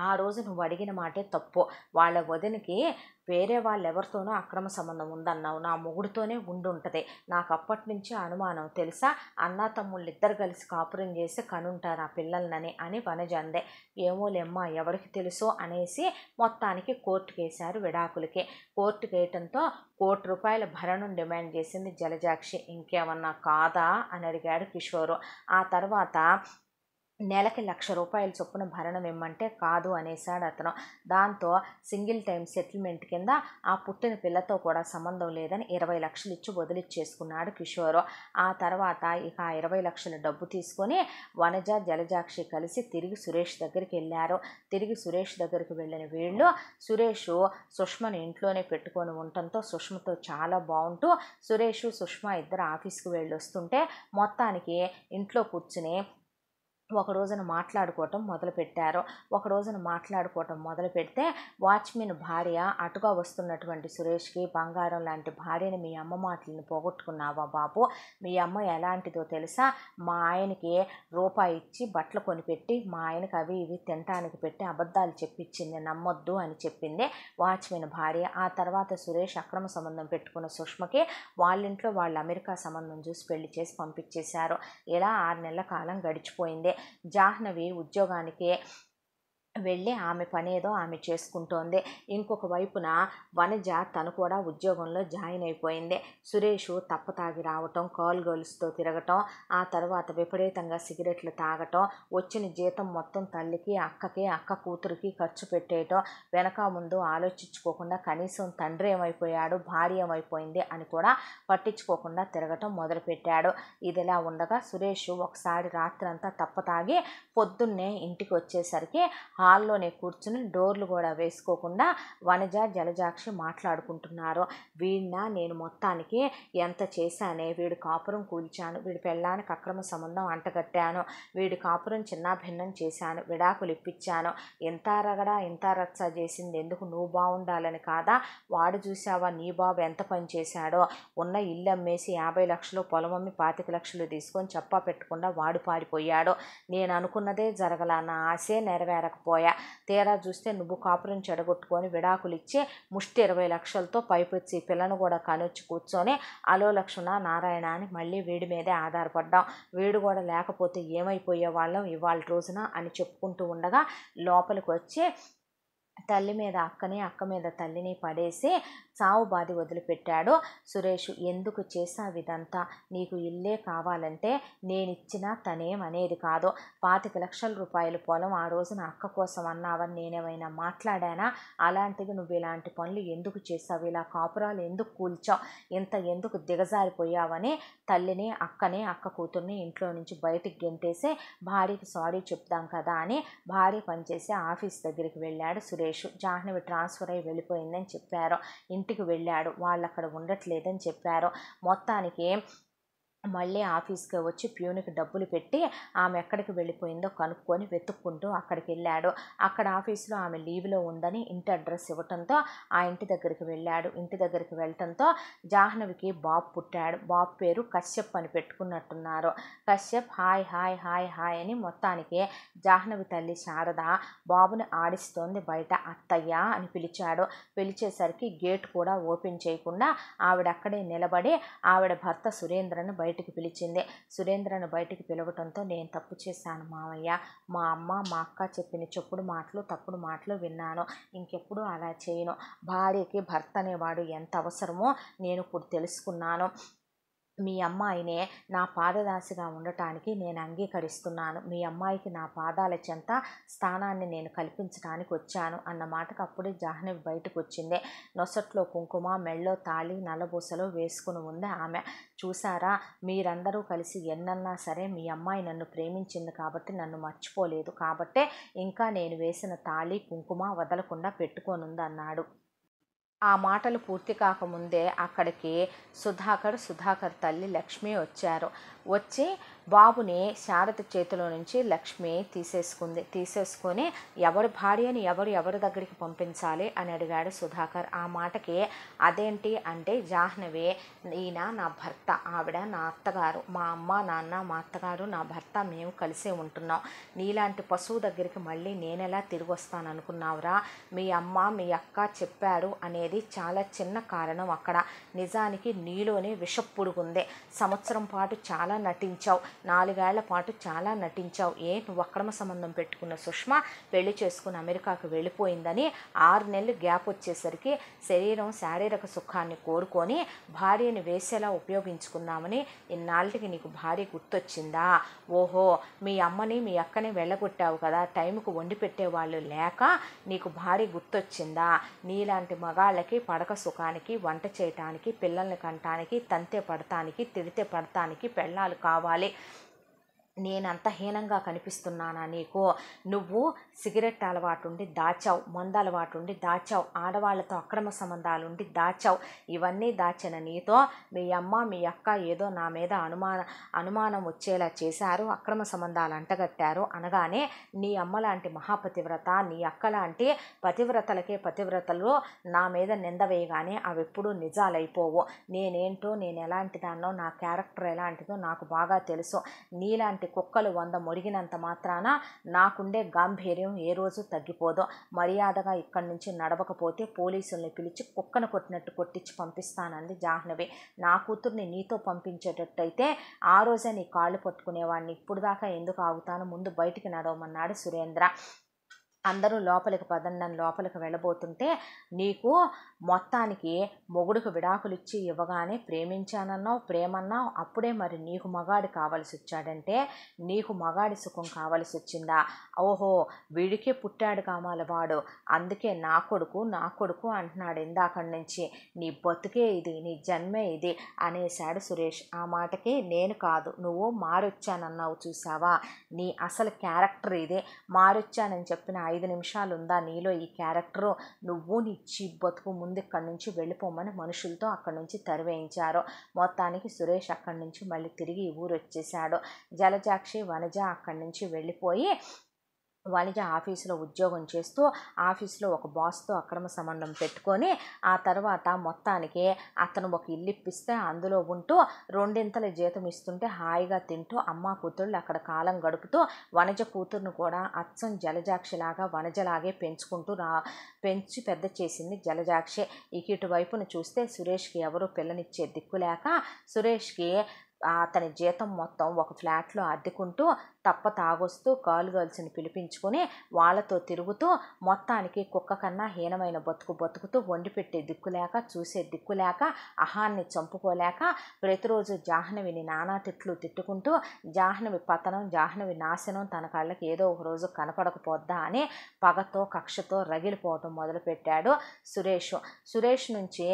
ఆ రోజు నువ్వు అడిగిన మాటే తప్పు వాళ్ళ వదినకి వేరే వాళ్ళెవరితోనూ అక్రమ సంబంధం ఉందన్నావు నా మొగుడితోనే ఉండుంటుంది నాకు అప్పటి నుంచి అనుమానం తెలుసా అన్న తమ్ముళ్ళు ఇద్దరు కలిసి కాపురం చేసి కనుంటారు ఆ పిల్లలనని అని వనజందే ఏమోలేమ్మా ఎవరికి తెలుసో అనేసి మొత్తానికి కోర్టు కోర్టుకేశారు విడాకులకి కోర్టు కేయటంతో కోటి రూపాయల భరణం డిమాండ్ చేసింది జలజాక్షి ఇంకేమన్నా కాదా అని అడిగాడు కిషోరు ఆ తర్వాత నెలకి లక్ష రూపాయల చొప్పున భరణం ఇమ్మంటే కాదు అనేసాడు అతను దాంతో సింగిల్ టైం సెటిల్మెంట్ కింద ఆ పుట్టిన పిల్లతో కూడా సంబంధం లేదని ఇరవై లక్షలు ఇచ్చి వదిలిచ్చేసుకున్నాడు కిషోరు ఆ తర్వాత ఇక ఆ ఇరవై లక్షల డబ్బు తీసుకొని వనజ జలజాక్షి కలిసి తిరిగి సురేష్ దగ్గరికి వెళ్ళారు తిరిగి సురేష్ దగ్గరికి వెళ్ళిన వీళ్ళు సురేష్ సుష్మను ఇంట్లోనే పెట్టుకొని ఉండటంతో సుష్మతో చాలా బాగుంటూ సురేష్ సుష్మ ఇద్దరు ఆఫీస్కి వస్తుంటే మొత్తానికి ఇంట్లో కూర్చుని ఒక రోజున మాట్లాడుకోవటం మొదలుపెట్టారు ఒక రోజున మాట్లాడుకోవటం మొదలు పెడితే వాచ్మెన్ భార్య అటుగా వస్తున్నటువంటి సురేష్కి బంగారం లాంటి భార్యని మీ అమ్మ మాటలను పోగొట్టుకున్నావా బాబు మీ అమ్మ ఎలాంటిదో తెలుసా మా ఆయనకి రూపాయి ఇచ్చి బట్టలు కొనిపెట్టి మా ఆయనకి అవి ఇవి తినటానికి పెట్టి అబద్ధాలు చెప్పించింది నమ్మొద్దు అని చెప్పింది వాచ్మెన్ భార్య ఆ తర్వాత సురేష్ అక్రమ సంబంధం పెట్టుకున్న సుష్మకి వాళ్ళింట్లో వాళ్ళు అమెరికా సంబంధం చూసి పెళ్లి చేసి పంపించేశారు ఇలా ఆరు నెలల కాలం గడిచిపోయింది జాహ్నవి ఉద్యోగానికి వెళ్ళి ఆమె పనేదో ఆమె చేసుకుంటోంది ఇంకొక వైపున వనజ తను కూడా ఉద్యోగంలో జాయిన్ అయిపోయింది సురేష్ తప్పు తాగి రావటం కాల్ గర్ల్స్తో తిరగటం ఆ తర్వాత విపరీతంగా సిగరెట్లు తాగటం వచ్చిన జీతం మొత్తం తల్లికి అక్కకి అక్క కూతురికి ఖర్చు పెట్టేయటం వెనక ముందు ఆలోచించుకోకుండా కనీసం తండ్రి ఏమైపోయాడు భార్య ఏమైపోయింది అని కూడా పట్టించుకోకుండా తిరగటం మొదలుపెట్టాడు ఇదిలా ఉండగా సురేష్ ఒకసారి రాత్రంతా తప్ప తాగి పొద్దున్నే ఇంటికి వచ్చేసరికి హాల్లోనే కూర్చుని డోర్లు కూడా వేసుకోకుండా వనజ జలజాక్షి మాట్లాడుకుంటున్నారు వీడిన నేను మొత్తానికి ఎంత చేశానే వీడు కాపురం కూల్చాను వీడి పెళ్ళానికి అక్రమ సంబంధం అంటగట్టాను వీడి కాపురం చిన్నాభిన్నం చేశాను విడాకులు ఇప్పించాను ఎంత రగడా ఎంత రచ్చ చేసింది ఎందుకు నువ్వు బాగుండాలని కాదా వాడు చూసావా నీ బాబు ఎంత పని చేశాడో ఉన్న ఇల్లు అమ్మేసి యాభై లక్షలు పొలం అమ్మి పాతిక లక్షలు తీసుకొని చెప్పా పెట్టకుండా వాడు పారిపోయాడు నేను అనుకున్నదే జరగల నా ఆశే నెరవేరకపో పోయా తీరా చూస్తే నువ్వు కాపురం చెడగొట్టుకొని విడాకులు ఇచ్చి ముష్టి ఇరవై లక్షలతో పైపొచ్చి పిల్లను కూడా కనొచ్చి కూర్చొని అలో లక్ష్మణ నారాయణ అని మళ్ళీ వీడి మీదే ఆధారపడ్డాం వీడు కూడా లేకపోతే ఏమైపోయే వాళ్ళం ఇవాళ రోజున అని చెప్పుకుంటూ ఉండగా లోపలికి వచ్చి తల్లి మీద అక్కని అక్క మీద తల్లిని పడేసి చావు బాధి వదిలిపెట్టాడో సురేష్ ఎందుకు ఇదంతా నీకు ఇల్లే కావాలంటే నేనిచ్చినా తనేమనేది కాదు పాతిక లక్షల రూపాయలు పొలం ఆ రోజున అక్క కోసం అన్నావని నేనేమైనా మాట్లాడానా అలాంటిది నువ్వు ఇలాంటి పనులు ఎందుకు చేసావు ఇలా కాపురాలు ఎందుకు కూల్చావు ఇంత ఎందుకు దిగజారిపోయావని తల్లిని అక్కనే అక్క కూతుర్ని ఇంట్లో నుంచి బయటికి గెంటేసి భార్యకి సారీ చెప్తాం కదా అని భార్య పనిచేసే ఆఫీస్ దగ్గరికి వెళ్ళాడు సురేష్ జాహ్నవి ట్రాన్స్ఫర్ అయ్యి వెళ్ళిపోయిందని చెప్పారు ఇంటికి వెళ్ళాడు వాళ్ళు అక్కడ ఉండట్లేదని చెప్పారు మొత్తానికి మళ్ళీ ఆఫీస్కి వచ్చి ప్యూన్కి డబ్బులు పెట్టి ఆమె ఎక్కడికి వెళ్ళిపోయిందో కనుక్కొని వెతుక్కుంటూ అక్కడికి వెళ్ళాడు అక్కడ ఆఫీస్లో ఆమె లీవ్లో ఉందని ఇంటి అడ్రస్ ఇవ్వటంతో ఆ ఇంటి దగ్గరికి వెళ్ళాడు ఇంటి దగ్గరికి వెళ్ళటంతో జాహ్నవికి బాబు పుట్టాడు బాబు పేరు కశ్యప్ అని పెట్టుకున్నట్టున్నారు Kashyap hi hi hi hi అని మొత్తానికి జాహ్నవి తల్లి శారద బాబుని ఆడిస్తోంది బయట అత్తయ్య అని పిలిచాడు పిలిచేసరికి గేట్ కూడా ఓపెన్ చేయకుండా ఆవిడ అక్కడే నిలబడి ఆవిడ భర్త సురేంద్రని బయట బయటికి పిలిచింది సురేంద్రను బయటికి పిలవటంతో నేను తప్పు చేశాను మామయ్య మా అమ్మ మా అక్క చెప్పిన చెప్పుడు మాటలు తప్పుడు మాటలు విన్నాను ఇంకెప్పుడు అలా చేయను భార్యకి భర్త అనేవాడు ఎంత అవసరమో నేను ఇప్పుడు తెలుసుకున్నాను మీ అమ్మాయినే నా పాదదాసిగా ఉండటానికి నేను అంగీకరిస్తున్నాను మీ అమ్మాయికి నా పాదాల చెంత స్థానాన్ని నేను కల్పించడానికి వచ్చాను అన్న మాటకు అప్పుడే జాహ్నవి బయటకు వచ్చింది నొసట్లో కుంకుమ మెళ్ళో తాళి నలబూసలో వేసుకుని ఉంది ఆమె చూసారా మీరందరూ కలిసి ఎన్నన్నా సరే మీ అమ్మాయి నన్ను ప్రేమించింది కాబట్టి నన్ను మర్చిపోలేదు కాబట్టే ఇంకా నేను వేసిన తాళి కుంకుమ వదలకుండా అన్నాడు ఆ మాటలు పూర్తి కాకముందే అక్కడికి సుధాకర్ సుధాకర్ తల్లి లక్ష్మి వచ్చారు వచ్చి బాబుని శారద చేతిలో నుంచి లక్ష్మి తీసేసుకుంది తీసేసుకొని ఎవరి భార్యని ఎవరు ఎవరి దగ్గరికి పంపించాలి అని అడిగాడు సుధాకర్ ఆ మాటకి అదేంటి అంటే జాహ్నవి ఈయన నా భర్త ఆవిడ నా అత్తగారు మా అమ్మ నాన్న మా అత్తగారు నా భర్త మేము కలిసే ఉంటున్నాం నీలాంటి పశువు దగ్గరికి మళ్ళీ నేనెలా తిరిగి వస్తాను అనుకున్నావురా మీ అమ్మ మీ అక్క చెప్పారు అనేది చాలా చిన్న కారణం అక్కడ నిజానికి నీలోనే విషపుడుగుంది సంవత్సరం పాటు చాలా నటించావు నాలుగేళ్ల పాటు చాలా నటించావు ఏ నువ్వు అక్రమ సంబంధం పెట్టుకున్న సుష్మా పెళ్లి చేసుకుని అమెరికాకు వెళ్ళిపోయిందని ఆరు నెలలు గ్యాప్ వచ్చేసరికి శరీరం శారీరక సుఖాన్ని కోరుకొని భార్యని వేసేలా ఉపయోగించుకున్నామని ఇన్నాళ్ళకి నీకు భార్య గుర్తొచ్చిందా ఓహో మీ అమ్మని మీ అక్కని వెళ్ళగొట్టావు కదా టైంకు వండి పెట్టేవాళ్ళు లేక నీకు భార్య గుర్తొచ్చిందా నీలాంటి మగాళ్ళకి పడక సుఖానికి వంట చేయటానికి పిల్లల్ని కంటానికి తంతే పడటానికి తిడితే పడటానికి పెళ్ళాలు కావాలి నేనంత హీనంగా కనిపిస్తున్నానా నీకు నువ్వు సిగరెట్ అలవాటుండి దాచావు మంద అలవాటుండి దాచావు ఆడవాళ్లతో అక్రమ సంబంధాలుండి దాచావు ఇవన్నీ దాచిన నీతో మీ అమ్మ మీ అక్క ఏదో నా మీద అనుమాన అనుమానం వచ్చేలా చేశారు అక్రమ సంబంధాలు అంటగట్టారు అనగానే నీ అమ్మ లాంటి మహాపతివ్రత నీ అక్క లాంటి పతివ్రతలకే పతివ్రతలు నా మీద నింద వేయగానే అవెప్పుడూ నిజాలైపోవు నేనేంటో నేను ఎలాంటిదాన్నో నా క్యారెక్టర్ ఎలాంటిదో నాకు బాగా తెలుసు నీలాంటి వంటి కుక్కలు వంద మురిగినంత మాత్రాన నాకుండే గాంభీర్యం ఏ రోజు తగ్గిపోదో మర్యాదగా ఇక్కడి నుంచి నడవకపోతే పోలీసుల్ని పిలిచి కుక్కను కొట్టినట్టు కొట్టించి పంపిస్తానంది జాహ్నవి నా కూతుర్ని నీతో పంపించేటట్టయితే ఆ రోజే నీ కాళ్ళు పట్టుకునేవాడిని ఇప్పుడు దాకా ఎందుకు ఆగుతాను ముందు బయటికి నడవమన్నాడు సురేంద్ర అందరూ లోపలికి పదండం లోపలికి వెళ్ళబోతుంటే నీకు మొత్తానికి మొగుడుకు విడాకులు ఇచ్చి ఇవ్వగానే ప్రేమించానన్నావు ప్రేమన్నావు అప్పుడే మరి నీకు మగాడు కావలసి వచ్చాడంటే నీకు మగాడి సుఖం కావలసి వచ్చిందా ఓహో వీడికే పుట్టాడు కామాల వాడు అందుకే నా కొడుకు నా కొడుకు అంటున్నాడు ఇందాక నుంచి నీ బతుకే ఇది నీ జన్మే ఇది అనేశాడు సురేష్ ఆ మాటకి నేను కాదు నువ్వు మారొచ్చానన్నావు చూసావా నీ అసలు క్యారెక్టర్ ఇదే మారొచ్చానని చెప్పిన ఐదు నిమిషాలు ఉందా నీలో ఈ క్యారెక్టరు నువ్వు నిచ్చి బతుకు ముందు ఇక్కడి నుంచి వెళ్ళిపోమని మనుషులతో అక్కడి నుంచి తరివేయించారు మొత్తానికి సురేష్ అక్కడి నుంచి మళ్ళీ తిరిగి ఊరు వచ్చేసాడు జలజాక్షి వనజ అక్కడి నుంచి వెళ్ళిపోయి వాణిజ్య ఆఫీసులో ఉద్యోగం చేస్తూ ఆఫీసులో ఒక బాస్తో అక్రమ సంబంధం పెట్టుకొని ఆ తర్వాత మొత్తానికి అతను ఒక ఇల్లు ఇప్పిస్తే అందులో ఉంటూ రెండింతల జీతం ఇస్తుంటే హాయిగా తింటూ అమ్మ కూతుళ్ళు అక్కడ కాలం గడుపుతూ వనజ కూతురును కూడా అచ్చం జలజాక్షిలాగా వనజలాగే పెంచుకుంటూ రా పెంచి పెద్ద చేసింది జలజాక్షి ఇక ఇటువైపును చూస్తే సురేష్కి ఎవరో పిల్లనిచ్చే దిక్కు లేక సురేష్కి అతని జీతం మొత్తం ఒక ఫ్లాట్లో అద్దెకుంటూ తప్ప తాగొస్తూ కాల్ గర్ల్స్ని పిలిపించుకుని వాళ్ళతో తిరుగుతూ మొత్తానికి కుక్క కన్నా హీనమైన బతుకు బతుకుతూ వండి పెట్టే దిక్కులేక చూసే దిక్కులేక అహాన్ని చంపుకోలేక ప్రతిరోజు జాహ్నవిని నానా తిట్లు తిట్టుకుంటూ జాహ్నవి పతనం జాహ్నవి నాశనం తన కళ్ళకి ఏదో ఒక రోజు కనపడకపోద్దా అని పగతో కక్షతో రగిలిపోవటం మొదలుపెట్టాడు సురేష్ సురేష్ నుంచి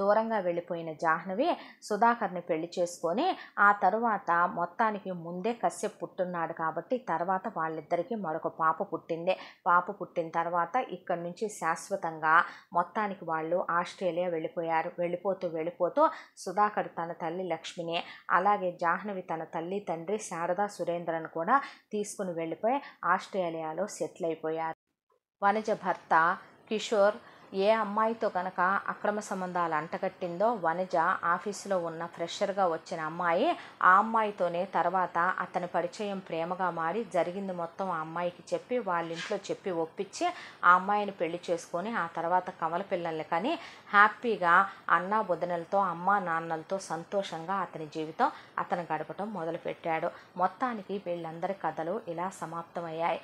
దూరంగా వెళ్ళిపోయిన జాహ్నవి సుధాకర్ని పెళ్లి చేసుకొని ఆ తరువాత మొత్తానికి ముందే కశ్యప్ పుట్టున్నాడు కాబట్టి తర్వాత వాళ్ళిద్దరికీ మరొక పాప పుట్టిందే పాప పుట్టిన తర్వాత ఇక్కడి నుంచి శాశ్వతంగా మొత్తానికి వాళ్ళు ఆస్ట్రేలియా వెళ్ళిపోయారు వెళ్ళిపోతూ వెళ్ళిపోతూ సుధాకర్ తన తల్లి లక్ష్మిని అలాగే జాహ్నవి తన తల్లి తండ్రి శారదా సురేంద్రను కూడా తీసుకుని వెళ్ళిపోయి ఆస్ట్రేలియాలో సెటిల్ అయిపోయారు వనజ భర్త కిషోర్ ఏ అమ్మాయితో కనుక అక్రమ సంబంధాలు అంటగట్టిందో వనజ ఆఫీసులో ఉన్న ఫ్రెషర్గా వచ్చిన అమ్మాయి ఆ అమ్మాయితోనే తర్వాత అతని పరిచయం ప్రేమగా మారి జరిగింది మొత్తం ఆ అమ్మాయికి చెప్పి వాళ్ళ ఇంట్లో చెప్పి ఒప్పించి ఆ అమ్మాయిని పెళ్లి చేసుకొని ఆ తర్వాత కమల పిల్లల్ని కానీ హ్యాపీగా అన్న బుధనలతో అమ్మ నాన్నలతో సంతోషంగా అతని జీవితం అతను గడపటం మొదలుపెట్టాడు మొత్తానికి వీళ్ళందరి కథలు ఇలా సమాప్తమయ్యాయి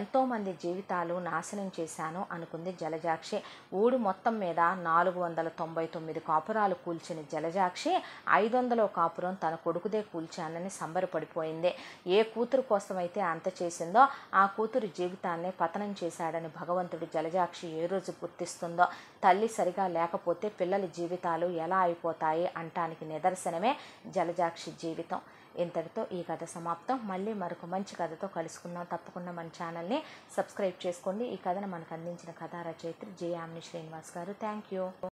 ఎంతోమంది జీవితాలు నాశనం చేశాను అనుకుంది జలజాక్షి ఊడు మొత్తం మీద నాలుగు వందల తొంభై తొమ్మిది కాపురాలు కూల్చిన జలజాక్షి ఐదు వందల కాపురం తన కొడుకుదే కూల్చానని సంబరపడిపోయింది ఏ కూతురు కోసమైతే అంత చేసిందో ఆ కూతురు జీవితాన్ని పతనం చేశాడని భగవంతుడు జలజాక్షి ఏ రోజు గుర్తిస్తుందో తల్లి సరిగా లేకపోతే పిల్లల జీవితాలు ఎలా అయిపోతాయి అంటానికి నిదర్శనమే జలజాక్షి జీవితం ఇంతటితో ఈ కథ సమాప్తం మళ్ళీ మరొక మంచి కథతో కలుసుకుందాం తప్పకుండా మన ఛానల్ని సబ్స్క్రైబ్ చేసుకోండి ఈ కథను మనకు అందించిన కథా రచయిత్రి జే ఆమ్ని శ్రీనివాస్ గారు థ్యాంక్ యూ